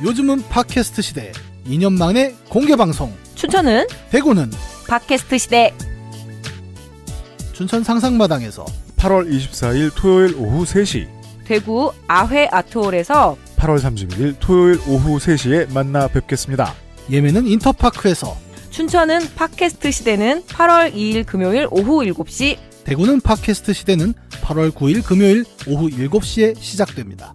S2: 요즘은 팟캐스트 시대 2년 만에 공개 방송 춘천은 대구는 팟캐스트 시대 춘천 상상마당에서
S1: 8월 24일 토요일 오후 3시
S2: 대구 아회 아트홀에서
S1: 8월 31일 토요일 오후 3시에 만나 뵙겠습니다. 예매는 인터파크에서
S2: 춘천은 팟캐스트 시대는 8월 2일 금요일 오후 7시
S1: 대구는 팟캐스트 시대는 8월 9일 금요일 오후 7시에 시작됩니다.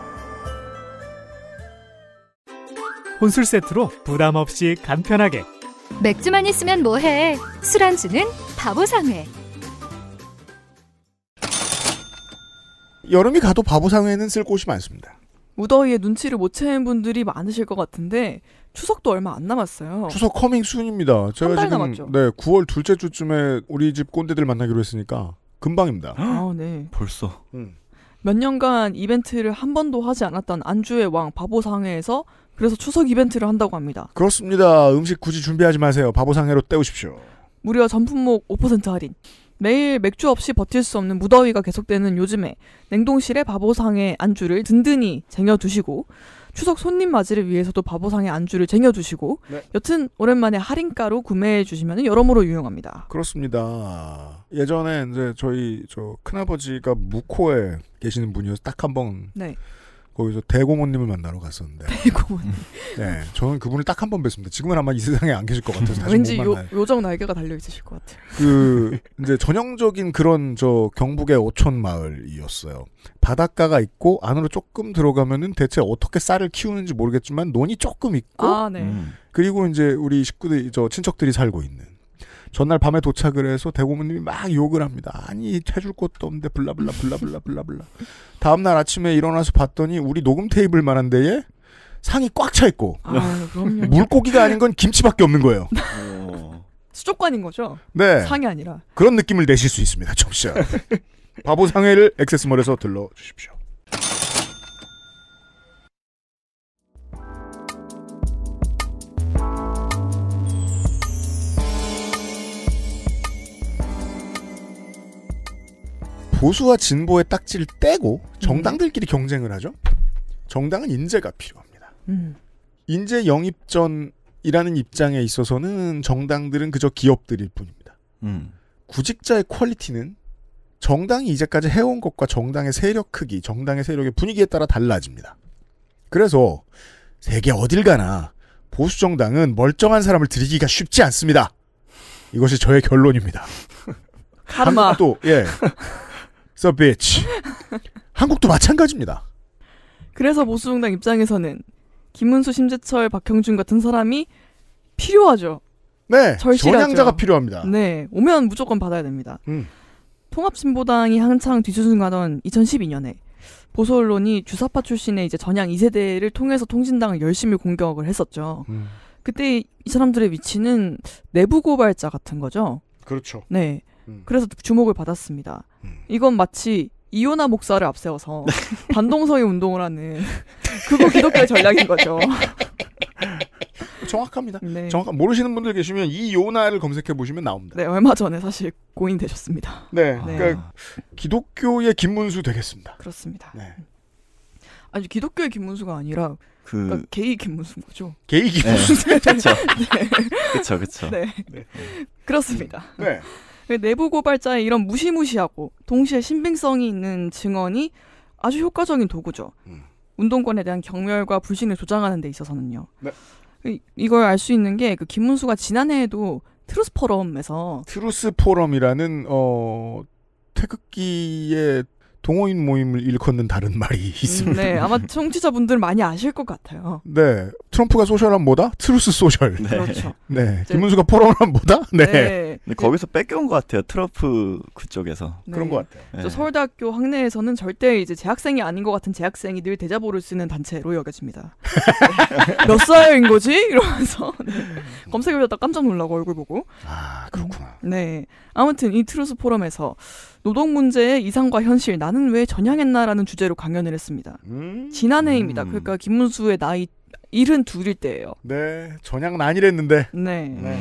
S3: 혼술 세트로 부담 없이 간편하게
S2: 맥주만 있으면 뭐해 술안주는 바보상회
S1: 여름이 가도 바보상회는 쓸 곳이 많습니다.
S2: 무더위에 눈치를 못 채는 분들이 많으실 것 같은데 추석도 얼마 안 남았어요. 추석
S1: 커밍 순입니다. 제가 지금 네 9월 둘째 주쯤에 우리 집 꼰대들 만나기로 했으니까 금방입니다. 아 네. 벌써. 음.
S2: 몇 년간 이벤트를 한 번도 하지 않았던 안주의 왕 바보상회에서 그래서 추석 이벤트를 한다고 합니다.
S1: 그렇습니다. 음식 굳이 준비하지 마세요. 바보상해로 때우십시오.
S2: 무려 전품목 5% 할인. 매일 맥주 없이 버틸 수 없는 무더위가 계속되는 요즘에 냉동실에 바보상의 안주를 든든히 쟁여두시고 추석 손님 맞이를 위해서도 바보상의 안주를 쟁여두시고 네. 여튼 오랜만에 할인가로 구매해 주시면 여러모로 유용합니다.
S1: 그렇습니다. 예전에 이제 저희 저 큰아버지가 무코에 계시는 분이어서 딱 한번 네. 거기서 대고모님을 만나러 갔었는데. 대고모님. 음. 네, 저는 그분을 딱 한 번 뵀습니다. 지금은 아마 이 세상에 안 계실 것 같아서 다시 왠지 요,
S2: 요정 날개가 달려 있으실 것 같아요.
S1: 그 이제 전형적인 그런 저 경북의 오촌 마을이었어요. 바닷가가 있고 안으로 조금 들어가면은 대체 어떻게 쌀을 키우는지 모르겠지만 논이 조금 있고. 아, 네. 음. 그리고 이제 우리 식구들 저 친척들이 살고 있는. 전날 밤에 도착을 해서 대고모님이 막 욕을 합니다. 아니 해줄 것도 없는데 블라블라 블라블라 블라블라. 다음 날 아침에 일어나서 봤더니 우리 녹음 테이블만한 데에 상이 꽉 차 있고 아, 물고기가 아닌 건 김치밖에 없는 거예요. 어.
S2: 수족관인 거죠? 네. 상이 아니라.
S1: 그런 느낌을 내실 수 있습니다. 청취자. 바보 상해를 액세스몰에서 들러 주십시오. 보수와 진보의 딱지를 떼고 정당들끼리 음. 경쟁을 하죠. 정당은 인재가 필요합니다. 음. 인재 영입 전이라는 입장에 있어서는 정당들은 그저 기업들일 뿐입니다. 음. 구직자의 퀄리티는 정당이 이제까지 해온 것과 정당의 세력 크기, 정당의 세력의 분위기에 따라 달라집니다. 그래서 세계 어딜 가나 보수 정당은 멀쩡한 사람을 들이기가 쉽지 않습니다. 이것이 저의 결론입니다. 카르마. 한 예. so bitch. 한국도 마찬가지입니다.
S2: 그래서 보수정당 입장에서는 김문수, 심재철, 박형준 같은 사람이 필요하죠. 네. 절실하죠. 전향자가 필요합니다. 네. 오면 무조건 받아야 됩니다. 음. 통합진보당이 한창 뒤수승하던 2012년에 보수 언론이 주사파 출신의 이제 전향 2세대를 통해서 통신당을 열심히 공격을 했었죠. 음. 그때 이 사람들의 위치는 내부 고발자 같은 거죠.
S4: 그렇죠. 네. 음.
S2: 그래서 주목을 받았습니다. 이건 마치 이오나 목사를 앞세워서 반동서의 운동을 하는 그거 기독교의
S1: 전략인 거죠. 정확합니다. 네. 정확한 모르시는 분들 계시면 이 요나를 검색해 보시면 나옵니다. 네, 얼마 전에 사실 고인 되셨습니다. 네, 아. 그러니까
S2: 기독교의 김문수 되겠습니다. 그렇습니다. 네. 아니 기독교의 김문수가 아니라 그 그러니까 게이 김문수인 거죠. 게이 네. 김문수. 그렇죠.
S3: 그렇죠. 그렇죠. 네.
S2: 그렇습니다. 네. 내부 고발자의 이런 무시무시하고 동시에 신빙성이 있는 증언이 아주 효과적인 도구죠. 음. 운동권에 대한 경멸과 불신을 조장하는 데 있어서는요. 네. 이, 그 이걸 알 수 있는 게 그 김문수가 지난해에도 트루스 포럼에서
S1: 트루스 포럼이라는 어 태극기의 동호인 모임을 일컫는 다른 말이 음, 있습니다. 네,
S2: 아마 청취자분들 많이 아실 것
S1: 같아요. 네, 트럼프가 소셜한 뭐다? 트루스 소셜. 네. 그렇죠. 네, 이제... 김문수가 포럼한 뭐다? 네. 네.
S3: 근데 거기서 뺏겨온 것 같아요. 트럼프 그쪽에서 네. 그런 것 같아요. 네.
S2: 서울대학교 학내에서는 절대 이제 재학생이 아닌 것 같은 재학생이 늘 대자보를 쓰는 단체로 여겨집니다.
S4: 네. 몇
S2: 살인 거지? 이러면서 네. 검색을 하다 깜짝 놀라고 얼굴 보고. 아 그렇구나. 네, 아무튼 이 트루스 포럼에서 노동 문제의 이상과 현실 나는 왜 전향했나라는 주제로 강연을 했습니다. 음. 지난해입니다. 음. 그러니까 김문수의 나이 일흔 둘일 때예요. 네,
S1: 전향은 아니랬는데.
S2: 네. 네.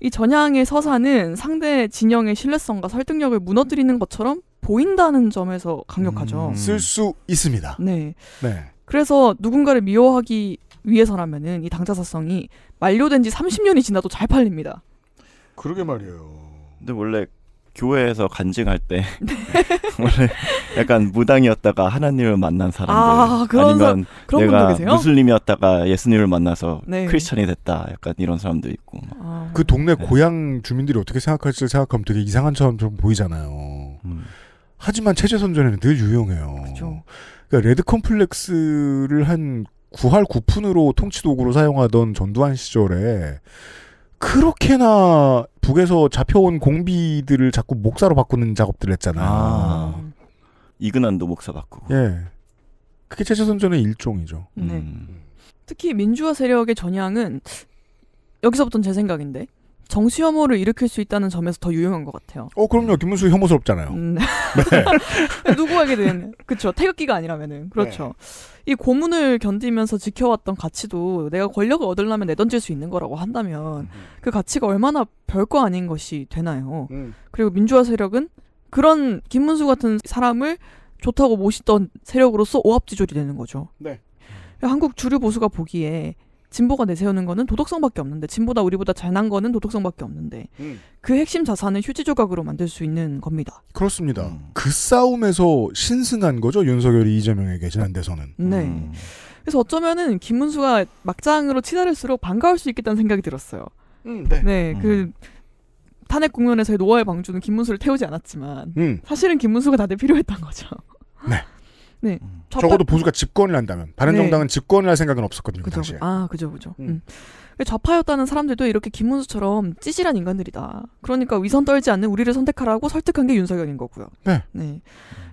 S2: 이 전향의 서사는 상대 진영의 신뢰성과 설득력을 무너뜨리는 것처럼 보인다는 점에서 강력하죠. 음, 쓸수 있습니다. 네. 네. 그래서 누군가를 미워하기 위해서라면은 이 당자사성이 만료된 지 30년이 지나도 잘 팔립니다.
S1: 그러게 말이에요.
S3: 근데 원래 교회에서 간증할 때 네. 원래 약간 무당이었다가 하나님을 만난 사람들 아, 니면 내가 무슬림이었다가 예수님을 만나서 네. 크리스천이 됐다 약간 이런 사람도 있고
S1: 아. 그 동네 네. 고향 주민들이 어떻게 생각할지 생각하면 되게 이상한 사람처럼 보이잖아요. 음. 하지만 체제 선전에는 늘 유용해요. 그쵸. 그러니까 레드 컴플렉스를 한구할구푼으로 통치 도구로 사용하던 전두환 시절에 그렇게나 북에서 잡혀온 공비들을 자꾸 목사로 바꾸는 작업들 했잖아. 아,
S3: 이근한도 목사 바꾸고.
S1: 예. 그게 최재선전의 일종이죠.
S2: 네. 음. 특히 민주화 세력의 전향은 여기서부터는 제 생각인데 정치 혐오를 일으킬 수 있다는 점에서 더 유용한 것 같아요.
S1: 어 그럼요. 김문수 혐오스럽잖아요. 음. 네.
S2: 누구에게든 그렇죠. 태극기가 아니라면은 그렇죠. 네. 이 고문을 견디면서 지켜왔던 가치도 내가 권력을 얻으려면 내던질 수 있는 거라고 한다면 음. 그 가치가 얼마나 별거 아닌 것이 되나요? 음. 그리고 민주화 세력은 그런 김문수 같은 사람을 좋다고 모시던 세력으로서 오합지졸이 되는 거죠. 네. 한국 주류 보수가 보기에 진보가 내세우는 거는 도덕성밖에 없는데 진보다 우리보다 잘난 거는 도덕성밖에 없는데 음. 그 핵심 자산을 휴지 조각으로 만들 수 있는 겁니다. 그렇습니다. 음.
S1: 그 싸움에서 신승한 거죠 윤석열이 이재명에게 지난 대선은. 음. 네. 음.
S2: 그래서 어쩌면은 김문수가 막장으로 치달을수록 반가울 수 있겠다는 생각이 들었어요. 음, 네. 네, 음. 그 탄핵 국면에서의 노아의 방주는 김문수를 태우지 않았지만 음. 사실은 김문수가 다들 필요했던
S1: 거죠. 네.
S2: 네. 좌파... 음. 적어도 보수가
S1: 집권을 한다면 바른정당은 네. 집권을 할 생각은 없었거든요. 그그 당시에. 그,
S2: 아 그죠 그죠. 음. 음. 그 좌파였다는 사람들도 이렇게 김문수처럼 찌질한 인간들이다. 그러니까 위선 떨지 않는 우리를 선택하라고 설득한 게 윤석열인 거고요.
S1: 네. 네.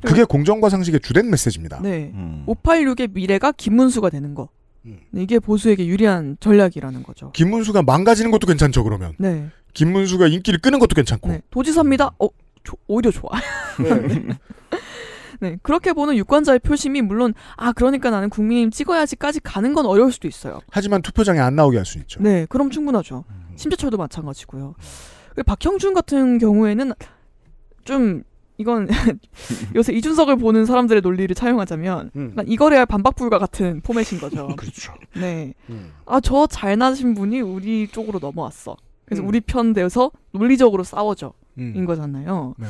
S1: 그게 공정과 상식의 주된 메시지입니다. 네. 음.
S2: 586의 미래가 김문수가 되는 거. 음. 이게 보수에게 유리한 전략이라는 거죠.
S1: 김문수가 망가지는 것도 괜찮죠 그러면. 네. 김문수가 인기를 끄는 것도 괜찮고. 네.
S2: 도지사입니다. 어, 조, 오히려 좋아. 네.
S1: 네,
S2: 그렇게 보는 유권자의 표심이 물론 아 그러니까 나는 국민의힘 찍어야지까지 가는 건
S1: 어려울 수도 있어요. 하지만 투표장에 안 나오게 할 수 있죠.
S2: 네, 그럼 충분하죠. 음. 심재철도 마찬가지고요. 그 박형준 같은 경우에는 좀 이건 요새 이준석을 보는 사람들의 논리를 차용하자면 음. 이거래할 반박불과 같은 포맷인 거죠. 그렇죠. 네. 음. 아저 잘나신 분이 우리 쪽으로 넘어왔어. 그래서 음. 우리 편 돼서 논리적으로 싸워져인 음. 거잖아요. 네.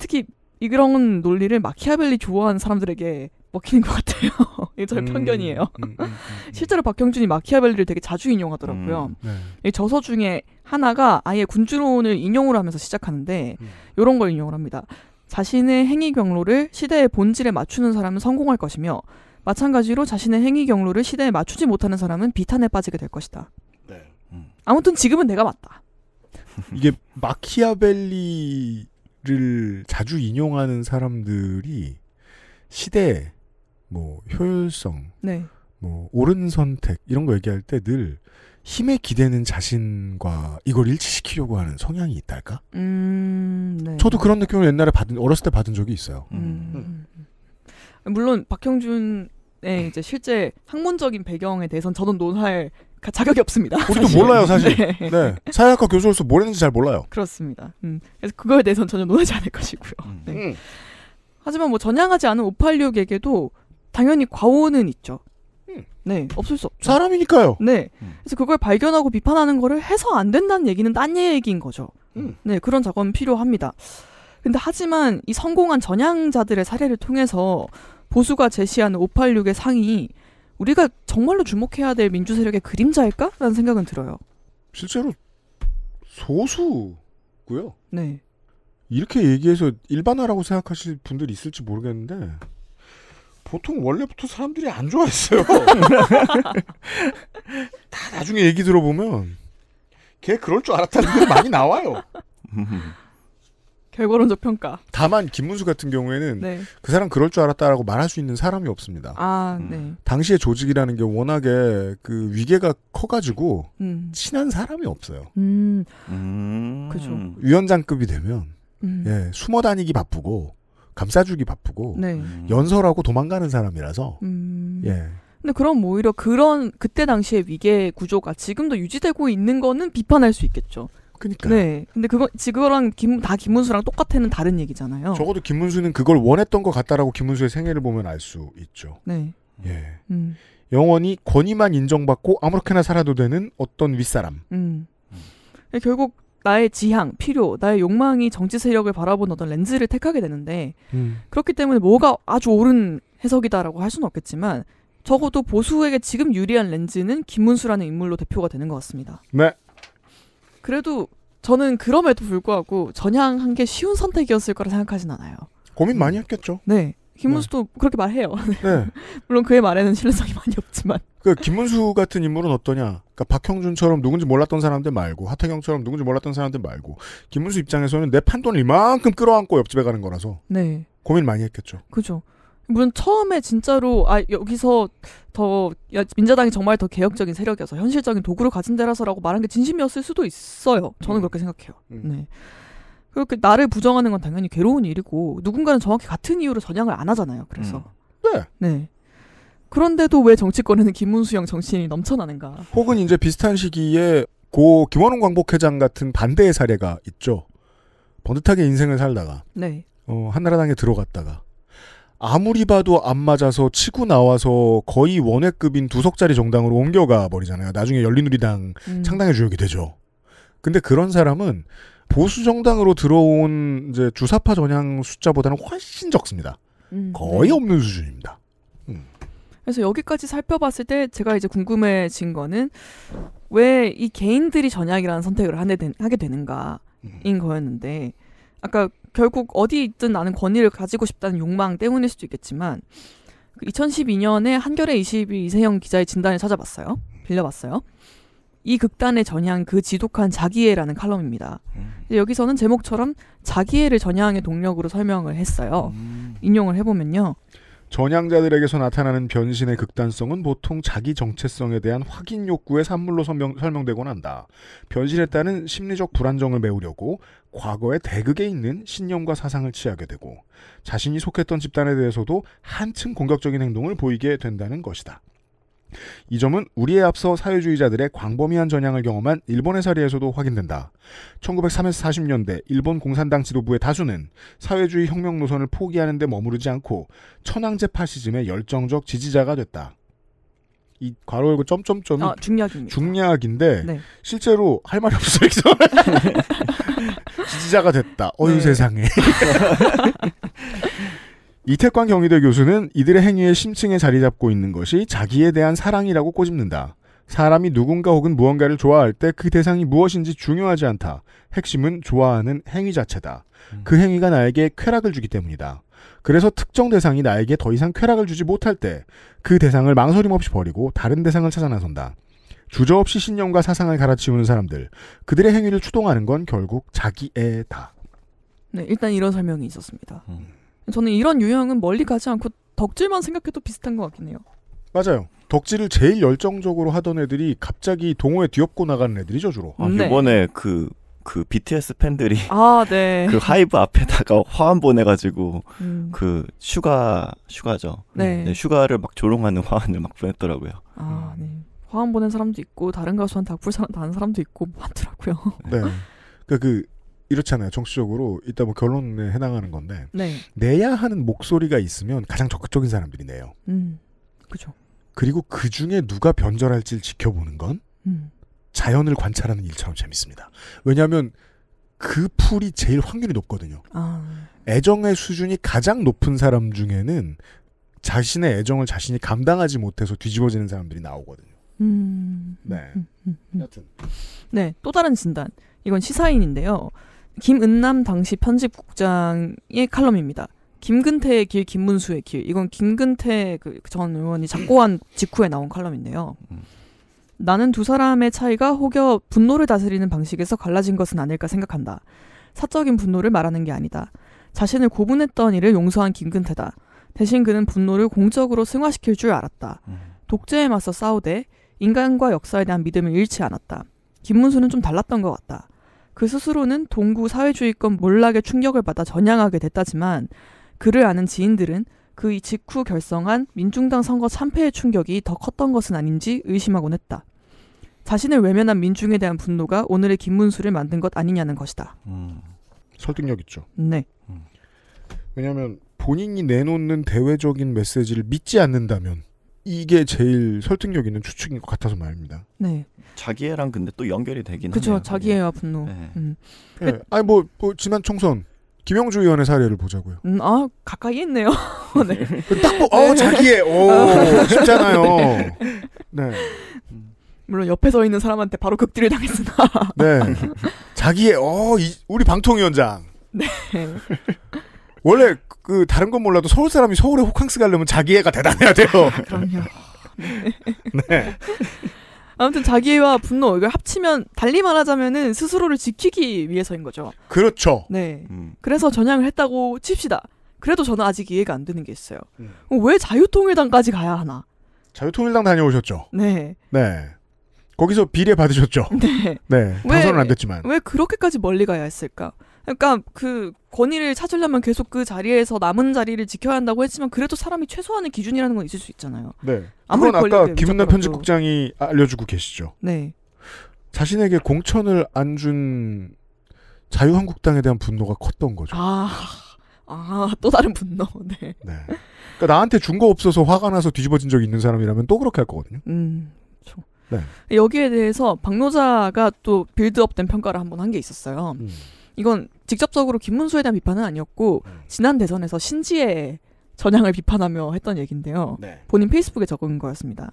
S2: 특히 이런 논리를 마키아벨리 좋아하는 사람들에게 먹히는 것 같아요. 이게 저의 음, 편견이에요. 음, 음, 음. 실제로 박형준이 마키아벨리를 되게 자주 인용하더라고요. 음, 네. 이 저서 중에 하나가 아예 군주론을 인용을 하면서 시작하는데 이런 음. 걸 인용을 합니다. 자신의 행위 경로를 시대의 본질에 맞추는 사람은 성공할 것이며 마찬가지로 자신의 행위 경로를 시대에 맞추지 못하는 사람은 비탄에 빠지게 될 것이다. 네. 아무튼 지금은 내가 맞다.
S1: 이게 마키아벨리 를 자주 인용하는 사람들이 시대, 뭐 효율성, 네. 뭐 옳은 선택 이런 거 얘기할 때 늘 힘에 기대는 자신과 이걸 일치시키려고 하는 성향이 있달까?
S4: 음, 네. 저도 그런
S1: 느낌을 옛날에 받은 어렸을 때 받은 적이 있어요. 음.
S2: 음. 물론 박형준의 이제 실제 학문적인 배경에 대해서는 저는 논할 자격이 없습니다. 우리도 사실. 몰라요, 사실. 네. 네.
S1: 사회학과 교수로서 뭘 했는지 잘 몰라요. 그렇습니다.
S2: 음. 그래서 그거에 대해서는 전혀 논하지 않을 것이고요. 음. 네. 음. 하지만 뭐 전향하지 않은 586에게도 당연히 과오는 있죠. 음. 네, 없을 수 없죠. 사람이니까요. 네. 음. 그래서 그걸 발견하고 비판하는 거를 해서 안 된다는 얘기는 딴 얘기인 거죠. 네, 그런 작업은 필요합니다. 근데 하지만 이 성공한 전향자들의 사례를 통해서 보수가 제시하는 586의 상이 우리가 정말로 주목해야 될 민주 세력의 그림자일까? 라는 생각은 들어요. 실제로
S1: 소수고요. 네. 이렇게 얘기해서 일반화라고 생각하실 분들이 있을지 모르겠는데 보통 원래부터 사람들이 안 좋아했어요. 다 나중에 얘기 들어보면 걔 그럴 줄 알았다는 게 많이 나와요.
S2: 결과론적 평가.
S1: 다만 김문수 같은 경우에는 네. 그 사람 그럴 줄 알았다라고 말할 수 있는 사람이 없습니다.
S4: 아, 음. 네. 음.
S1: 당시의 조직이라는 게 워낙에 그 위계가 커가지고
S4: 음. 친한 사람이 없어요. 음,
S1: 음. 그죠. 위원장급이 되면 음. 예 숨어 다니기 바쁘고 감싸주기 바쁘고 네. 연설하고 도망가는 사람이라서 예.
S2: 근데 그럼 오히려 그런 그때 당시의 위계 구조가 지금도 유지되고 있는 거는 비판할 수 있겠죠. 그니까. 네. 근데 그거 지그거랑 김, 다 김문수랑 똑같애는 다른 얘기잖아요. 적어도
S1: 김문수는 그걸 원했던 것 같다라고 김문수의 생애를 보면 알 수 있죠.
S2: 네. 예. 음.
S1: 영원히 권위만 인정받고 아무렇게나 살아도 되는 어떤 윗사람.
S2: 음. 음. 결국 나의 지향, 필요, 나의 욕망이 정치 세력을 바라본 어떤 렌즈를 택하게 되는데 음. 그렇기 때문에 뭐가 아주 옳은 해석이다라고 할 수는 없겠지만 적어도 보수에게 지금 유리한 렌즈는 김문수라는 인물로 대표가 되는 것 같습니다. 네. 그래도 저는 그럼에도 불구하고 전향한 게 쉬운 선택이었을 거라 생각하진 않아요. 고민 많이 음. 했겠죠. 네. 김문수도 네. 그렇게 말해요.
S1: 네.
S2: 물론 그의 말에는
S1: 신뢰성이 많이 없지만. 그 김문수 같은 인물은 어떠냐? 그러니까 박형준처럼 누군지 몰랐던 사람들 말고 하태경처럼 누군지 몰랐던 사람들 말고 김문수 입장에서는 내 판돈을 이만큼 끌어안고 옆집에 가는 거라서. 네. 고민 많이 했겠죠.
S2: 그죠. 물론 처음에 진짜로 아 여기서 더 민자당이 정말 더 개혁적인 세력이어서 현실적인 도구를 가진 데라서라고 말한 게 진심이었을 수도 있어요. 저는 음. 그렇게 생각해요. 음. 네. 그렇게 나를 부정하는 건 당연히 괴로운 일이고 누군가는 정확히 같은 이유로 전향을 안 하잖아요. 그래서 음. 네. 네. 그런데도 왜 정치권에는 김문수형 정치인이 넘쳐나는가?
S1: 혹은 이제 비슷한 시기에 고 김원웅 광복회장 같은 반대의 사례가 있죠. 번듯하게 인생을 살다가 네. 어, 한나라당에 들어갔다가 아무리 봐도 안 맞아서 치고 나와서 거의 원외급인 두 석짜리 정당으로 옮겨가 버리잖아요. 나중에 열린우리당 음. 창당의 주역이 되죠. 근데 그런 사람은 보수 정당으로 들어온 이제 주사파 전향 숫자보다는 훨씬 적습니다.
S2: 음,
S4: 거의 네. 없는 수준입니다.
S2: 음. 그래서 여기까지 살펴봤을 때 제가 이제 궁금해진 거는 왜 이 개인들이 전향이라는 선택을 하게 되는가인 음. 거였는데 아까 결국 어디 있든 나는 권위를 가지고 싶다는 욕망 때문일 수도 있겠지만 2012년에 그 한겨레 22 이세영 기자의 진단을 찾아봤어요. 빌려봤어요. 이 극단의 전향 그 지독한 자기애라는 칼럼입니다. 음. 여기서는 제목처럼 자기애를 전향의 동력으로 설명을 했어요. 음.
S1: 인용을 해보면요. 전향자들에게서 나타나는 변신의 극단성은 보통 자기 정체성에 대한 확인 욕구의 산물로 설명, 되곤 한다. 변신했다는 심리적 불안정을 메우려고 과거의 대극에 있는 신념과 사상을 취하게 되고 자신이 속했던 집단에 대해서도 한층 공격적인 행동을 보이게 된다는 것이다. 이 점은 우리에 앞서 사회주의자들의 광범위한 전향을 경험한 일본의 사례에서도 확인된다. 1930에서 40년대 일본 공산당 지도부의 다수는 사회주의 혁명 노선을 포기하는 데 머무르지 않고 천황제 파시즘의 열정적 지지자가 됐다. 이 괄호 열고 점점점이 어, 중략입니다. 중략인데 네. 실제로 할 말이 없어요. 지지자가 됐다. 어유 네. 세상에. 이태광 경희대 교수는 이들의 행위에 심층에 자리 잡고 있는 것이 자기에 대한 사랑이라고 꼬집는다. 사람이 누군가 혹은 무언가를 좋아할 때 그 대상이 무엇인지 중요하지 않다. 핵심은 좋아하는 행위 자체다. 음. 그 행위가 나에게 쾌락을 주기 때문이다. 그래서 특정 대상이 나에게 더 이상 쾌락을 주지 못할 때 그 대상을 망설임 없이 버리고 다른 대상을 찾아 나선다. 주저없이 신념과 사상을 갈아치우는 사람들, 그들의 행위를 추동하는 건 결국 자기애다.
S2: 네, 일단 이런 설명이 있었습니다. 음. 저는 이런 유형은 멀리 가지 않고 덕질만 생각해도 비슷한 것 같긴 해요.
S1: 맞아요. 덕질을 제일 열정적으로 하던 애들이 갑자기 동호회 뒤엎고 나가는 애들이죠 주로. 음, 아, 네. 이번에
S3: 네. 그그 BTS 팬들이
S1: 아, 네. 그
S3: 하이브 앞에다가 화환 보내가지고 음. 그 슈가 슈가죠. 네. 네. 슈가를 막 조롱하는 화환을 막 보냈더라고요.
S2: 아, 네. 화환 보낸 사람도 있고 다른 가수한테 악플 사람 다른 사람도 있고 많더라고요. 뭐
S1: 네. 네. 그러니까 그 이렇잖아요. 정치적으로 일단 뭐 결론에 해당하는 건데 네. 내야 하는 목소리가 있으면 가장 적극적인 사람들이 네요 음, 그죠. 그리고 그 중에 누가 변절할지를 지켜보는 건 음. 자연을 관찰하는 일처럼 재밌습니다. 왜냐하면 그 풀이 제일 확률이 높거든요. 아. 애정의 수준이 가장 높은 사람 중에는 자신의 애정을 자신이 감당하지 못해서 뒤집어지는 사람들이 나오거든요.
S4: 음. 네. 음, 음, 음, 여튼.
S2: 네. 또 다른 진단. 이건 시사인인데요. 김은남 당시 편집국장의 칼럼입니다. 김근태의 길, 김문수의 길. 이건 김근태 그 전 의원이 작고한 직후에 나온 칼럼인데요. 나는 두 사람의 차이가 혹여 분노를 다스리는 방식에서 갈라진 것은 아닐까 생각한다. 사적인 분노를 말하는 게 아니다. 자신을 고분했던 일을 용서한 김근태다. 대신 그는 분노를 공적으로 승화시킬 줄 알았다. 음. 독재에 맞서 싸우되 인간과 역사에 대한 믿음을 잃지 않았다. 김문수는 좀 달랐던 것 같다. 그 스스로는 동구 사회주의권 몰락의 충격을 받아 전향하게 됐다지만 그를 아는 지인들은 그 직후 결성한 민중당 선거 참패의 충격이 더 컸던 것은 아닌지 의심하곤 했다. 자신을 외면한 민중에 대한 분노가 오늘의 김문수를 만든 것 아니냐는
S1: 것이다. 음, 설득력 있죠.
S2: 네. 음.
S1: 왜냐하면 본인이 내놓는 대외적인 메시지를 믿지 않는다면 이게 제일 설득력 있는 추측인 것 같아서 말입니다.
S2: 네.
S3: 자기애랑 근데 또 연결이 되긴 그쵸, 하네요. 자기애와
S1: 네. 분노. 네. 음. 네. 아니 뭐, 뭐 지난 총선 김영주 의원의 사례를 보자고요. 음, 아
S2: 가까이 있네요.
S4: 네. 딱 보, 어 네. 자기애, 오 아. 쉽잖아요. 네. 네. 음.
S2: 물론 옆에 서 있는 사람한테 바로 극딜을 당했으나.
S1: 네. 자기의 어 이, 우리 방통위원장. 네. 원래 그 다른 건 몰라도 서울 사람이 서울에 호캉스 가려면 자기애가 대단해야 돼요. 그럼요. 네. 네.
S2: 아무튼 자기애와 분노 이걸 합치면 달리 말하자면은 스스로를 지키기 위해서인 거죠.
S1: 그렇죠. 네. 음.
S2: 그래서 전향을 했다고 칩시다. 그래도 저는 아직 이해가
S1: 안 되는 게 있어요. 음.
S2: 어, 왜 자유통일당까지 가야 하나?
S1: 자유통일당 다녀오셨죠? 네. 네. 거기서 비례 받으셨죠? 네. 네. 당선은 안 됐지만.
S2: 왜 그렇게까지 멀리 가야 했을까? 그러니까 그 권위를 찾으려면 계속 그 자리에서 남은 자리를 지켜야 한다고 했지만 그래도 사람이 최소한의 기준이라는 건 있을 수 있잖아요.
S1: 네. 그건 아까 김은나 편집국장이 알려주고 계시죠. 네. 자신에게 공천을 안 준 자유한국당에 대한 분노가 컸던 거죠.
S2: 아. 아, 또 다른 분노. 네. 네.
S1: 그러니까 나한테 준 거 없어서 화가 나서 뒤집어진 적이 있는 사람이라면 또 그렇게 할 거거든요. 음,
S4: 네.
S2: 여기에 대해서 박노자가 또 빌드업된 평가를 한 번 한 게 있었어요. 음. 이건 직접적으로 김문수에 대한 비판은 아니었고 음. 지난 대선에서 신지의 전향을 비판하며 했던 얘긴데요. 네. 본인 페이스북에 적은 거였습니다.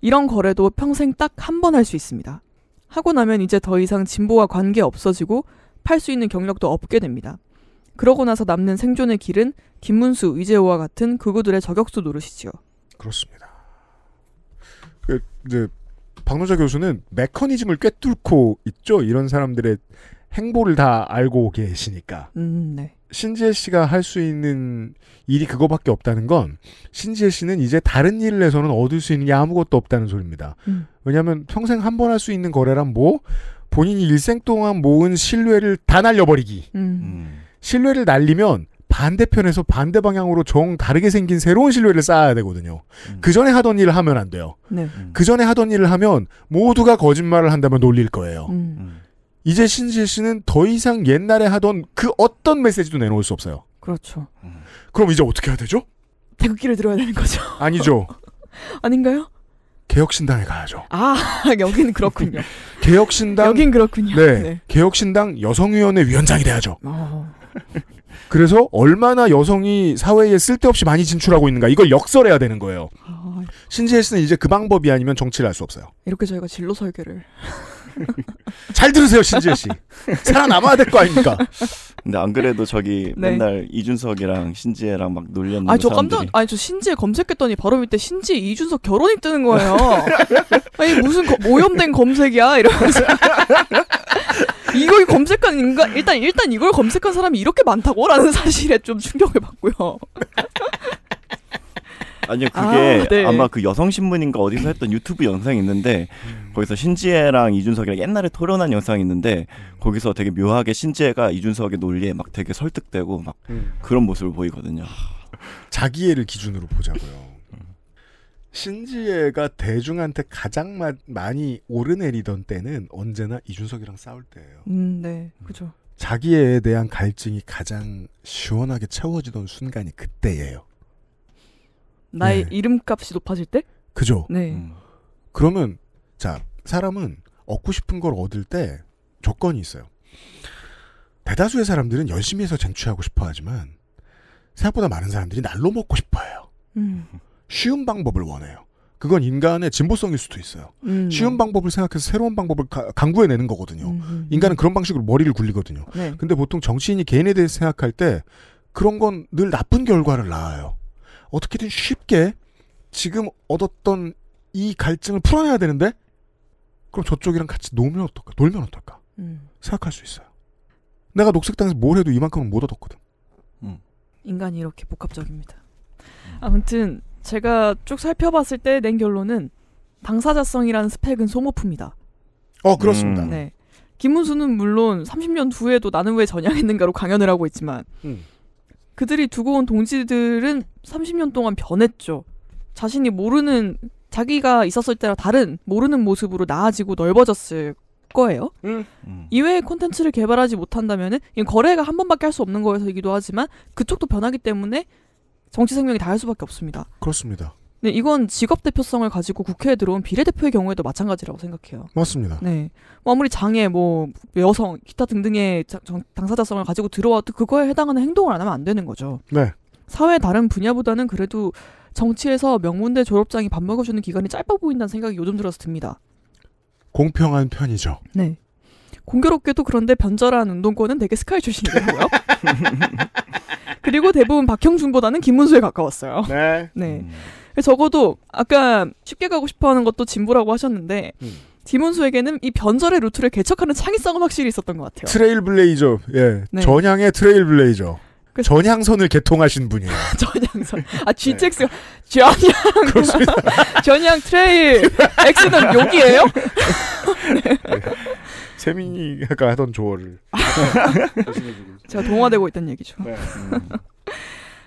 S2: 이런 거래도 평생 딱 한 번 할 수 있습니다. 하고 나면 이제 더 이상 진보와 관계 없어지고 팔 수 있는 경력도 없게 됩니다. 그러고 나서 남는 생존의 길은 김문수, 이재호와 같은 그우들의 저격수 노릇이지요.
S1: 그렇습니다. 그 이제 박노자 교수는 메커니즘을 꿰뚫고 있죠. 이런 사람들의 행보를 다 알고 계시니까. 음, 네. 신지혜 씨가 할 수 있는 일이 그거밖에 없다는 건 신지혜 씨는 이제 다른 일을 해서는 얻을 수 있는 게 아무것도 없다는 소리입니다. 음. 왜냐하면 평생 한 번 할 수 있는 거래란 뭐 본인이 일생 동안 모은 신뢰를 다 날려버리기.
S4: 음. 음.
S1: 신뢰를 날리면 반대편에서 반대 방향으로 정 다르게 생긴 새로운 실 신뢰를 쌓아야 되거든요. 음. 그 전에 하던 일을 하면 안 돼요. 네. 음. 그 전에 하던 일을 하면 모두가 거짓말을 한다면 놀릴 거예요. 음. 음. 이제 신실 씨는 더 이상 옛날에 하던 그 어떤 메시지도 내놓을 수 없어요.
S2: 그렇죠. 음.
S1: 그럼 이제 어떻게 해야 되죠?
S2: 태극기를 들어야 되는 거죠.
S1: 아니죠. 아닌가요? 개혁신당에 가야죠. 아, 여기는 그렇군요. 개혁신당. 여긴 그렇군요. 네. 네. 개혁신당 여성위원회 위원장이 돼야죠. 어. 그래서 얼마나 여성이 사회에 쓸데없이 많이 진출하고 있는가 이걸 역설해야 되는 거예요. 아... 신지혜 씨는 이제 그 방법이 아니면 정치를 할 수 없어요.
S2: 이렇게 저희가 진로 설계를
S1: 잘 들으세요 신지혜 씨.
S2: 살아남아야 될 거 아닙니까?
S3: 근데 안 그래도 저기 네. 맨날 이준석이랑 신지혜랑 막
S4: 놀렸는데. 아저 깜짝
S2: 아니 저 신지혜 검색했더니 바로 밑에 신지혜 이준석 결혼이 뜨는 거예요. 아니 무슨 거, 오염된 검색이야 이러면서. 이걸 검색한 인간 일단 일단 이걸 검색한 사람이 이렇게 많다고라는 사실에 좀 충격을 받고요.
S3: 아니요 그게 아, 네. 아마 그 여성신문인가 어디서 했던 유튜브 영상이 있는데 음. 거기서 신지혜랑 이준석이랑 옛날에 토론한 영상이 있는데 음. 거기서 되게 묘하게 신지혜가 이준석의 논리에 막 되게 설득되고 막 음. 그런 모습을 보이거든요.
S1: 자기애를 기준으로 보자고요. 신지혜가 대중한테 가장 마, 많이 오르내리던 때는 언제나 이준석이랑 싸울 때예요.
S4: 음, 네,
S2: 음. 그죠.
S1: 자기에 대한 갈증이 가장 시원하게 채워지던 순간이 그때예요.
S2: 나의 네. 이름값이 높아질 때? 그죠. 네. 음.
S1: 그러면 자 사람은 얻고 싶은 걸 얻을 때 조건이 있어요. 대다수의 사람들은 열심히 해서 쟁취하고 싶어 하지만 생각보다 많은 사람들이 날로 먹고 싶어 해요. 음. 쉬운 방법을 원해요. 그건 인간의 진보성일 수도 있어요. 음. 쉬운 방법을 생각해서 새로운 방법을 강구해내는 거거든요. 음, 음, 음. 인간은 그런 방식으로 머리를 굴리거든요. 네. 근데 보통 정치인이 개인에 대해 생각할 때 그런 건 늘 나쁜 결과를 낳아요. 어떻게든 쉽게 지금 얻었던 이 갈증을 풀어내야 되는데 그럼 저쪽이랑 같이 놀면 어떨까? 놀면 어떨까? 음. 생각할 수 있어요. 내가 녹색당에서 뭘 해도 이만큼은 못 얻었거든.
S2: 음. 인간이 이렇게 복합적입니다. 아무튼 제가 쭉 살펴봤을 때 낸 결론은 당사자성이라는 스펙은 소모품이다.
S1: 어 그렇습니다. 음.
S2: 네. 김문수는 물론 30년 후에도 나는 왜 전향했는가로 강연을 하고 있지만 음. 그들이 두고 온 동지들은 30년 동안 변했죠. 자신이 모르는 자기가 있었을 때랑 다른 모르는 모습으로 나아지고 넓어졌을 거예요. 음. 음. 이외의 콘텐츠를 개발하지 못한다면 거래가 한 번밖에 할 수 없는 거여서이기도 하지만 그쪽도 변하기 때문에 정치 생명이 다할 수밖에 없습니다. 그렇습니다. 네, 이건 직업 대표성을 가지고 국회에 들어온 비례대표의 경우에도 마찬가지라고 생각해요. 맞습니다. 네, 뭐 아무리 장애, 뭐 여성, 기타 등등의 당사자성을 가지고 들어와도 그거에 해당하는 행동을 안 하면 안 되는 거죠. 네. 사회 다른 분야보다는 그래도 정치에서 명문대 졸업장이 밥 먹어주는 기간이 짧아 보인다는 생각이 요즘 들어서 듭니다.
S1: 공평한 편이죠.
S4: 네.
S2: 공교롭게도 그런데 변절한 운동권은 되게 스카이 출신이더고요 그리고 대부분 박형준보다는 김문수에 가까웠어요. 네. 네. 음. 적어도 아까 쉽게 가고 싶어하는 것도 진보라고 하셨는데 음. 김문수에게는 이 변절의 루트를 개척하는 창의성은 확실히 있었던 것 같아요.
S1: 트레일블레이저, 예, 네. 전향의 트레일블레이저. 그... 전향선을 개통하신 분이에요.
S2: 전향선. 아, GTX. 네. 전향. 전향 트레일. X는 여기예요?
S1: 네. 세민이가 하던 조언을
S2: 제가 동화되고 있다는
S1: 얘기죠. 네.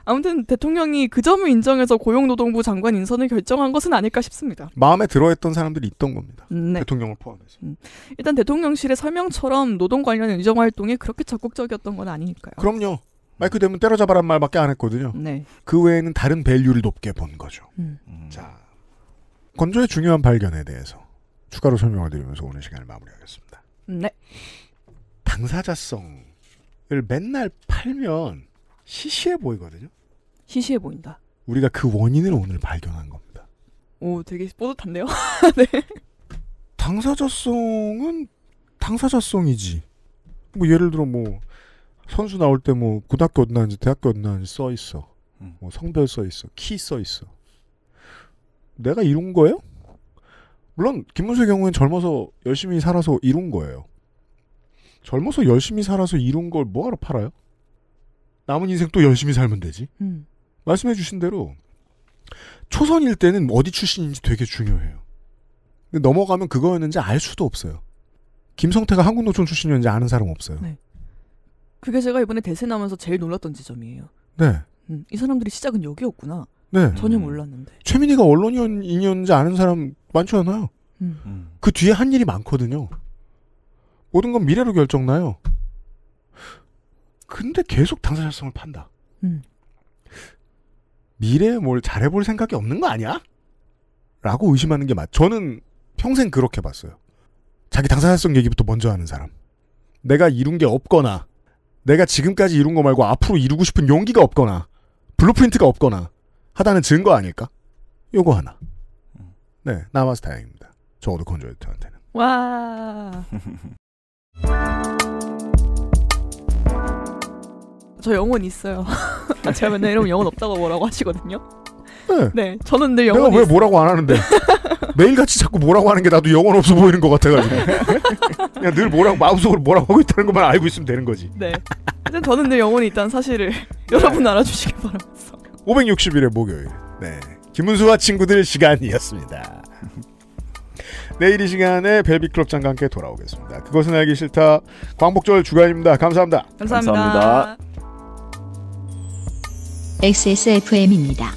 S2: 아무튼 대통령이 그 점을 인정해서 고용노동부 장관 인선을 결정한 것은 아닐까 싶습니다.
S1: 마음에 들어했던 사람들이 있던 겁니다. 네. 대통령을 포함해서. 음.
S2: 일단 대통령실의 설명처럼 노동 관련 의정 활동에 그렇게 적극적이었던 건 아니니까요.
S1: 그럼요. 마이크 되면 때려잡아란 말밖에 안 했거든요. 네. 그 외에는 다른 밸류를 높게 본 거죠. 음. 음. 자, 건조의 중요한 발견에 대해서 추가로 설명을 드리면서 오늘 시간을 마무리하겠습니다. 네. 당사자성을 맨날 팔면 시시해 보이거든요. 시시해 보인다. 우리가 그 원인을 오늘 발견한 겁니다.
S2: 오, 되게 뿌듯한데요? 네.
S1: 당사자성은 당사자성이지. 뭐 예를 들어 뭐 선수 나올 때 뭐 고등학교 어디 나왔는지 대학교 어디 나왔는지 써 있어. 음. 뭐 성별 써 있어. 키 써 있어. 내가 이룬 거예요? 물론 김문수의 경우는 젊어서 열심히 살아서 이룬 거예요. 젊어서 열심히 살아서 이룬 걸 뭐하러 팔아요? 남은 인생 또 열심히 살면 되지. 음. 말씀해 주신 대로 초선일 때는 어디 출신인지 되게 중요해요. 근데 넘어가면 그거였는지 알 수도 없어요. 김성태가 한국노총 출신이었는지 아는 사람 없어요. 네.
S2: 그게 제가 이번에 대세 나면서 제일 놀랐던 지점이에요. 네. 음, 이 사람들이 시작은 여기였구나. 네. 전혀 음. 몰랐는데.
S1: 최민희가 언론인이었는지 아는 사람 많지 않아요. 음. 음. 그 뒤에 한 일이 많거든요. 모든 건 미래로 결정나요. 근데 계속 당사자성을 판다. 음. 미래에 뭘 잘해볼 생각이 없는 거 아니야? 라고 의심하는 게 맞. 저는 평생 그렇게 봤어요. 자기 당사자성 얘기부터 먼저 하는 사람. 내가 이룬 게 없거나, 내가 지금까지 이룬 거 말고 앞으로 이루고 싶은 용기가 없거나, 블루프린트가 없거나 하다는 증거 아닐까? 요거 하나. 네, 남아서 다행입니다. 적어도 건조에트한테는.
S4: 와.
S2: 저 영혼 있어요. 제가 맨날 이러면 영혼 없다고 뭐라고 하시거든요.
S1: 네. 네 저는 늘 영혼. 내가 왜 뭐라고 안 하는데 매일같이 자꾸 뭐라고 하는 게 나도 영혼 없어 보이는 것 같아가지고 그냥 늘 뭐라고 마음속으로 뭐라고 하고 있다는 것만 알고 있으면 되는 거지.
S4: 네.
S2: 저는 늘 영혼이 있다는 사실을 네. 여러분 알아주시길 바라면서.
S1: 561회 목요일. 네. 김은수와 친구들 시간이었습니다. 내일 이 시간에 벨비클럽 장과 함께 돌아오겠습니다. 그것은 알기 싫다. 광복절 주간입니다. 감사합니다.
S4: 감사합니다. 감사합니다.
S2: XSFM입니다.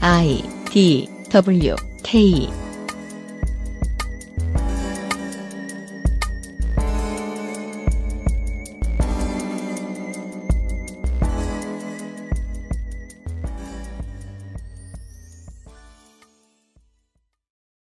S2: I D W K